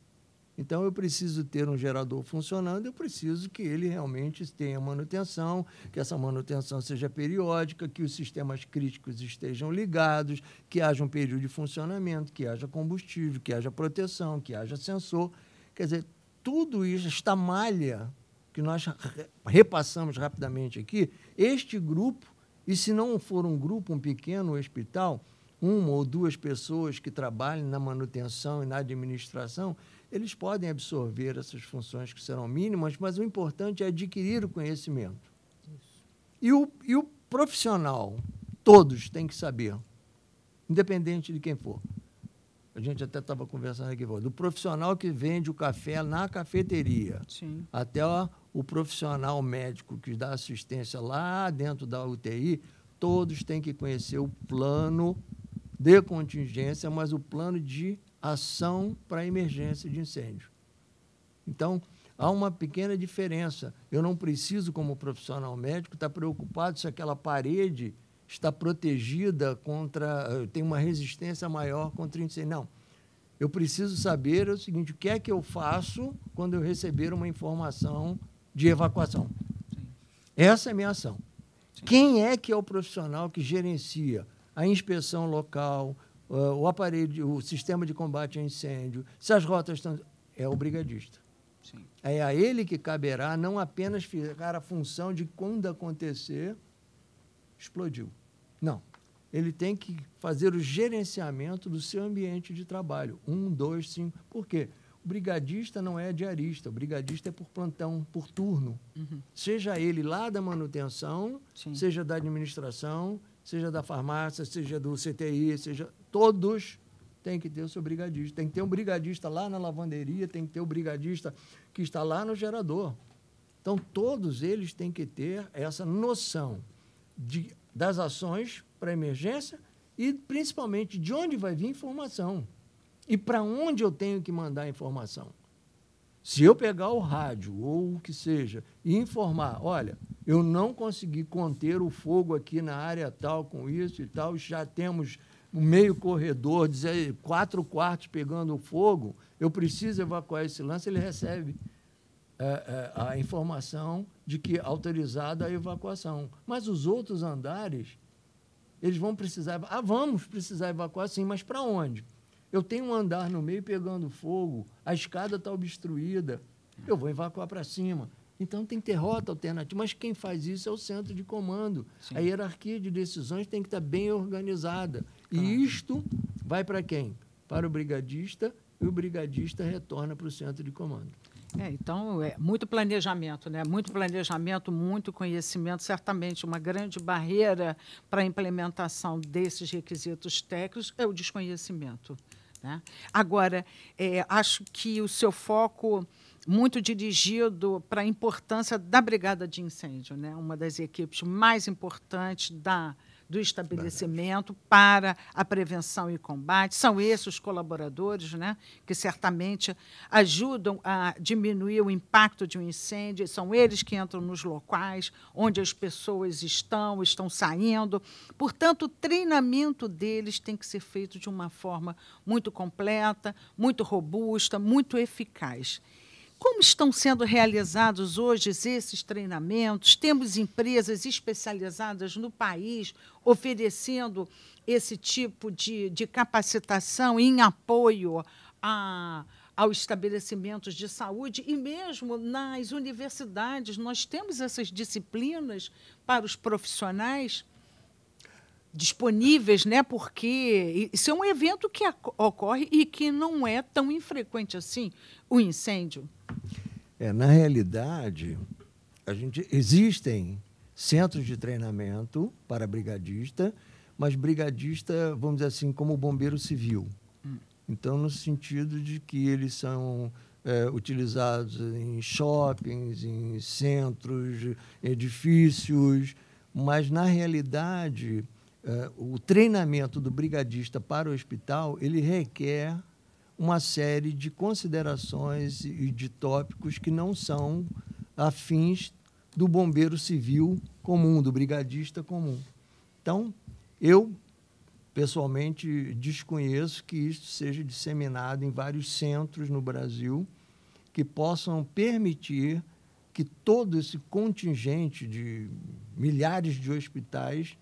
Então, eu preciso ter um gerador funcionando, eu preciso que ele realmente tenha manutenção, que essa manutenção seja periódica, que os sistemas críticos estejam ligados, que haja um período de funcionamento, que haja combustível, que haja proteção, que haja sensor. Quer dizer, tudo isso, esta malha que nós repassamos rapidamente aqui, este grupo, e se não for um grupo, um pequeno hospital, uma ou duas pessoas que trabalhem na manutenção e na administração, eles podem absorver essas funções que serão mínimas, mas o importante é adquirir o conhecimento. Isso. E o, e o profissional, todos têm que saber, independente de quem for. A gente até estava conversando aqui, do profissional que vende o café na cafeteria, Sim. até o profissional médico que dá assistência lá dentro da UTI, todos têm que conhecer o plano de contingência, mas o plano de ação para emergência de incêndio. Então, há uma pequena diferença. Eu não preciso, como profissional médico, estar preocupado se aquela parede está protegida contra, eh, tem uma resistência maior contra incêndio. Não. Eu preciso saber o seguinte: o que é que eu faço quando eu receber uma informação de evacuação? Sim. Essa é a minha ação. Sim. Quem é que é o profissional que gerencia a inspeção local, ah, o aparelho, o sistema de combate a incêndio, se as rotas estão. É o brigadista. Sim. É a ele que caberá não apenas ficar a função de quando acontecer, explodiu. Não. Ele tem que fazer o gerenciamento do seu ambiente de trabalho. Um, dois, cinco. Por quê? O brigadista não é diarista, o brigadista é por plantão, por turno. Uhum. Seja ele lá da manutenção, Sim. seja da administração, seja da farmácia, seja do CTI, seja Todos têm que ter o seu brigadista. Tem que ter um brigadista lá na lavanderia, tem que ter o um brigadista que está lá no gerador. Então, todos eles têm que ter essa noção de, das ações para emergência e, principalmente, de onde vai vir informação e para onde eu tenho que mandar a informação. Se eu pegar o rádio ou o que seja e informar, olha, eu não consegui conter o fogo aqui na área tal com isso e tal, já temos o meio corredor, quatro quartos pegando fogo, eu preciso evacuar esse lance, ele recebe é, é, a informação de que é autorizada a evacuação. Mas os outros andares, eles vão precisar. Ah, vamos precisar evacuar sim, mas para onde? Eu tenho um andar no meio pegando fogo, a escada está obstruída, eu vou evacuar para cima. Então tem que ter rota alternativa. Mas quem faz isso é o centro de comando. Sim. A hierarquia de decisões tem que estar bem organizada. Claro. E isto vai para quem? Para o brigadista, e o brigadista retorna para o centro de comando. É, então, é muito planejamento, né? Muito planejamento, muito conhecimento, certamente uma grande barreira para a implementação desses requisitos técnicos é o desconhecimento. Né? Agora, é, acho que o seu foco muito dirigido para a importância da brigada de incêndio, né? uma das equipes mais importantes da, do estabelecimento para a prevenção e combate. São esses os colaboradores né, que certamente ajudam a diminuir o impacto de um incêndio. São eles que entram nos locais onde as pessoas estão, estão saindo. Portanto, o treinamento deles tem que ser feito de uma forma muito completa, muito robusta, muito eficaz. Como estão sendo realizados hoje esses treinamentos? Temos empresas especializadas no país oferecendo esse tipo de, de capacitação em apoio a, aos estabelecimentos de saúde e mesmo nas universidades. Nós temos essas disciplinas para os profissionais disponíveis, né? Porque isso é um evento que ocorre e que não é tão infrequente assim, o incêndio. É, na realidade, a gente existem centros de treinamento para brigadista, mas brigadista, vamos dizer assim, como bombeiro civil. Hum. Então, no sentido de que eles são é, utilizados em shoppings, em centros, edifícios, mas na realidade eh, o treinamento do brigadista para o hospital ele requer uma série de considerações e de tópicos que não são afins do bombeiro civil comum, do brigadista comum. Então, eu pessoalmente desconheço que isto seja disseminado em vários centros no Brasil que possam permitir que todo esse contingente de milhares de hospitais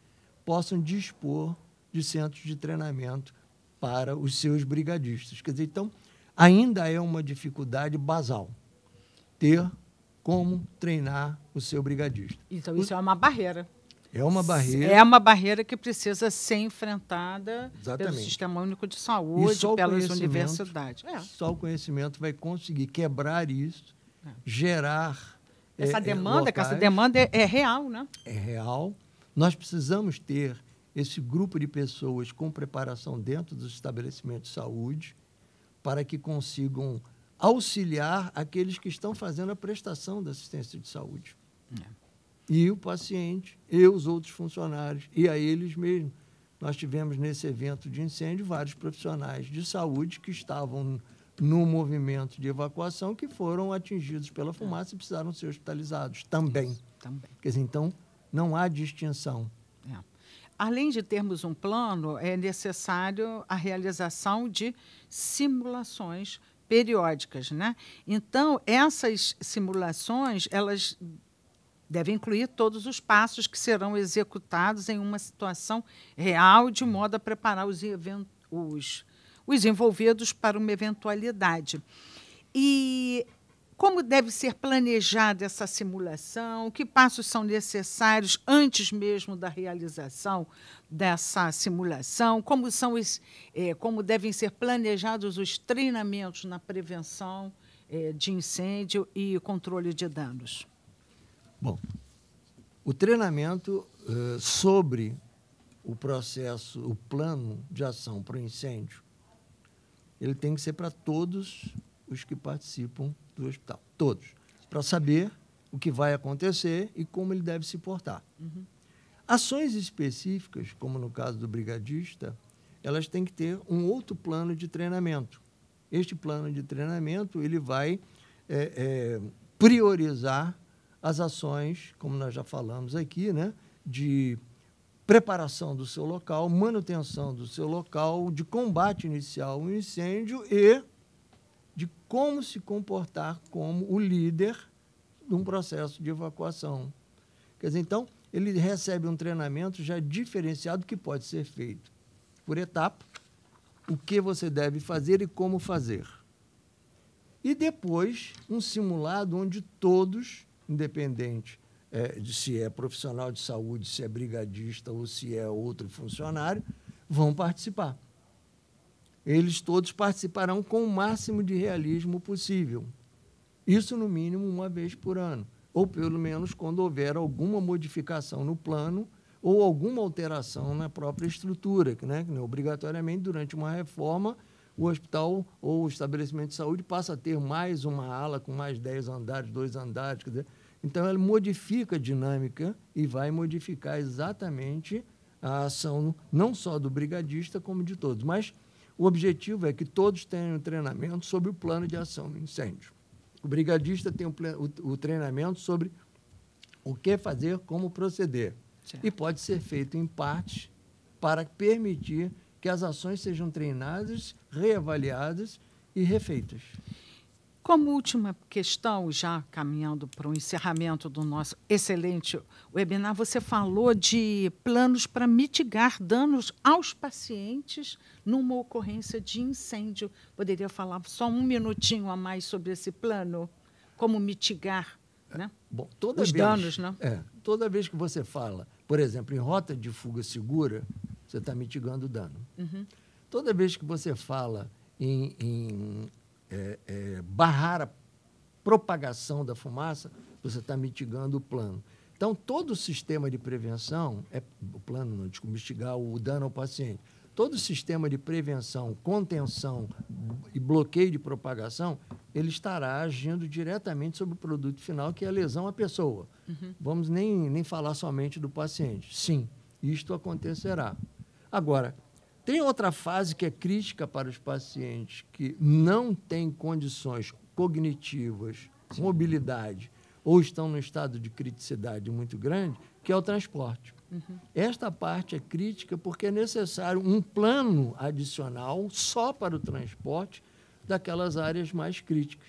possam dispor de centros de treinamento para os seus brigadistas. Quer dizer, então, ainda é uma dificuldade basal ter como treinar o seu brigadista. Então, isso o... é uma barreira. É uma barreira. É uma barreira que precisa ser enfrentada Exatamente. pelo Sistema Único de Saúde, pelas universidades. É. Só o conhecimento vai conseguir quebrar isso, é. gerar. Essa é, é demanda, que essa demanda é, é, real, né? É real nós precisamos ter esse grupo de pessoas com preparação dentro dos estabelecimentos de saúde para que consigam auxiliar aqueles que estão fazendo a prestação da assistência de saúde. É. E o paciente, e os outros funcionários, e a eles mesmos. Nós tivemos nesse evento de incêndio vários profissionais de saúde que estavam no movimento de evacuação que foram atingidos pela é. fumaça é. e precisaram ser hospitalizados também. Isso, também. Quer dizer, então, não há distinção. É. Além de termos um plano, é necessário a realização de simulações periódicas, né? Então, essas simulações, elas devem incluir todos os passos que serão executados em uma situação real, de modo a preparar os, os envolvidos para uma eventualidade. E como deve ser planejada essa simulação? Que passos são necessários antes mesmo da realização dessa simulação? Como, são, é, como devem ser planejados os treinamentos na prevenção é, de incêndio e controle de danos? Bom, o treinamento uh, sobre o processo, o plano de ação para o incêndio, ele tem que ser para todos os que participam do hospital, todos, para saber o que vai acontecer e como ele deve se portar. Uhum. Ações específicas, como no caso do brigadista, elas têm que ter um outro plano de treinamento. Este plano de treinamento ele vai é, é, priorizar as ações, como nós já falamos aqui, né, de preparação do seu local, manutenção do seu local, de combate inicial ao incêndio e como se comportar como o líder de um processo de evacuação. Quer dizer, então, ele recebe um treinamento já diferenciado que pode ser feito por etapa, o que você deve fazer e como fazer. E depois, um simulado onde todos, independente é, de se é profissional de saúde, se é brigadista ou se é outro funcionário, vão participar eles todos participarão com o máximo de realismo possível. Isso, no mínimo, uma vez por ano, ou pelo menos quando houver alguma modificação no plano ou alguma alteração na própria estrutura, que, né, é obrigatoriamente, durante uma reforma, o hospital ou o estabelecimento de saúde passa a ter mais uma ala com mais 10 andares, dois andares. Dizer, então, ela modifica a dinâmica e vai modificar exatamente a ação, não só do brigadista, como de todos. Mas o objetivo é que todos tenham treinamento sobre o plano de ação do incêndio. O brigadista tem o, treinamento sobre o que fazer, como proceder. Certo. E pode ser feito em partes para permitir que as ações sejam treinadas, reavaliadas e refeitas. Como última questão, já caminhando para o encerramento do nosso excelente webinar, você falou de planos para mitigar danos aos pacientes numa ocorrência de incêndio. Poderia falar só um minutinho a mais sobre esse plano? Como mitigar é, né? Bom, toda os vez, danos? Né? É, toda vez que você fala, por exemplo, em rota de fuga segura, você está mitigando o dano. Uhum. Toda vez que você fala em, em é, é, barrar a propagação da fumaça, você está mitigando o plano. Então, todo o sistema de prevenção, é, o plano, não, desculpa, mitigar o dano ao paciente, todo o sistema de prevenção, contenção e bloqueio de propagação, ele estará agindo diretamente sobre o produto final, que é a lesão à pessoa. Uhum. Vamos nem, nem falar somente do paciente. Sim, isto acontecerá. Agora, tem outra fase que é crítica para os pacientes que não têm condições cognitivas, Sim. mobilidade ou estão num estado de criticidade muito grande, que é o transporte. Uhum. Esta parte é crítica porque é necessário um plano adicional só para o transporte daquelas áreas mais críticas.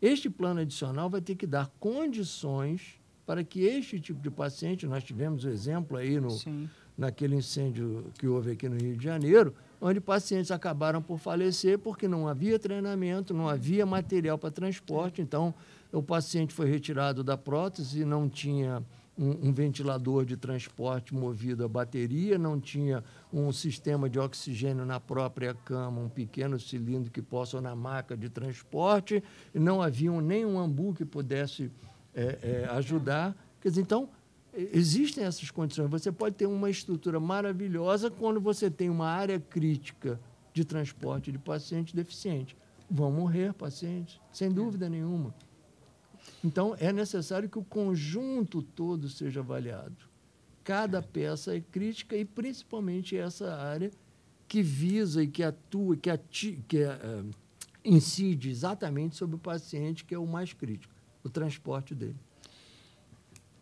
Este plano adicional vai ter que dar condições para que este tipo de paciente, nós tivemos o um exemplo aí no, Sim naquele incêndio que houve aqui no Rio de Janeiro, onde pacientes acabaram por falecer porque não havia treinamento, não havia material para transporte. Então, o paciente foi retirado da prótese, não tinha um, um, ventilador de transporte movido a bateria, não tinha um sistema de oxigênio na própria cama, um pequeno cilindro que possa na maca de transporte, não havia nenhum ambu que pudesse é, é, ajudar. Quer dizer, então, existem essas condições. Você pode ter uma estrutura maravilhosa quando você tem uma área crítica de transporte de pacientes deficientes. Vão morrer pacientes, sem dúvida nenhuma. Então, é necessário que o conjunto todo seja avaliado. Cada peça é crítica e, principalmente, essa área que visa e que atua, que, ati que eh, eh, incide exatamente sobre o paciente, que é o mais crítico, o transporte dele.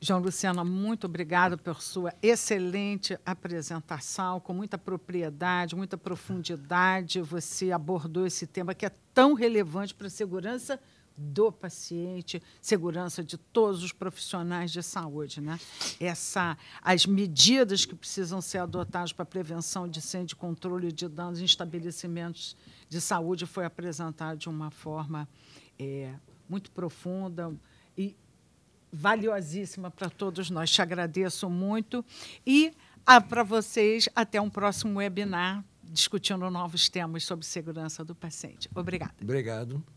João Luciana, muito obrigado por sua excelente apresentação, com muita propriedade, muita profundidade. Você abordou esse tema que é tão relevante para a segurança do paciente, segurança de todos os profissionais de saúde, né? Essa, as medidas que precisam ser adotadas para prevenção de incêndio, controle de danos em estabelecimentos de saúde foi apresentado de uma forma é, muito profunda, valiosíssima para todos nós. Te agradeço muito. E ah, para vocês, até um próximo webinar discutindo novos temas sobre segurança do paciente. Obrigada. Obrigado.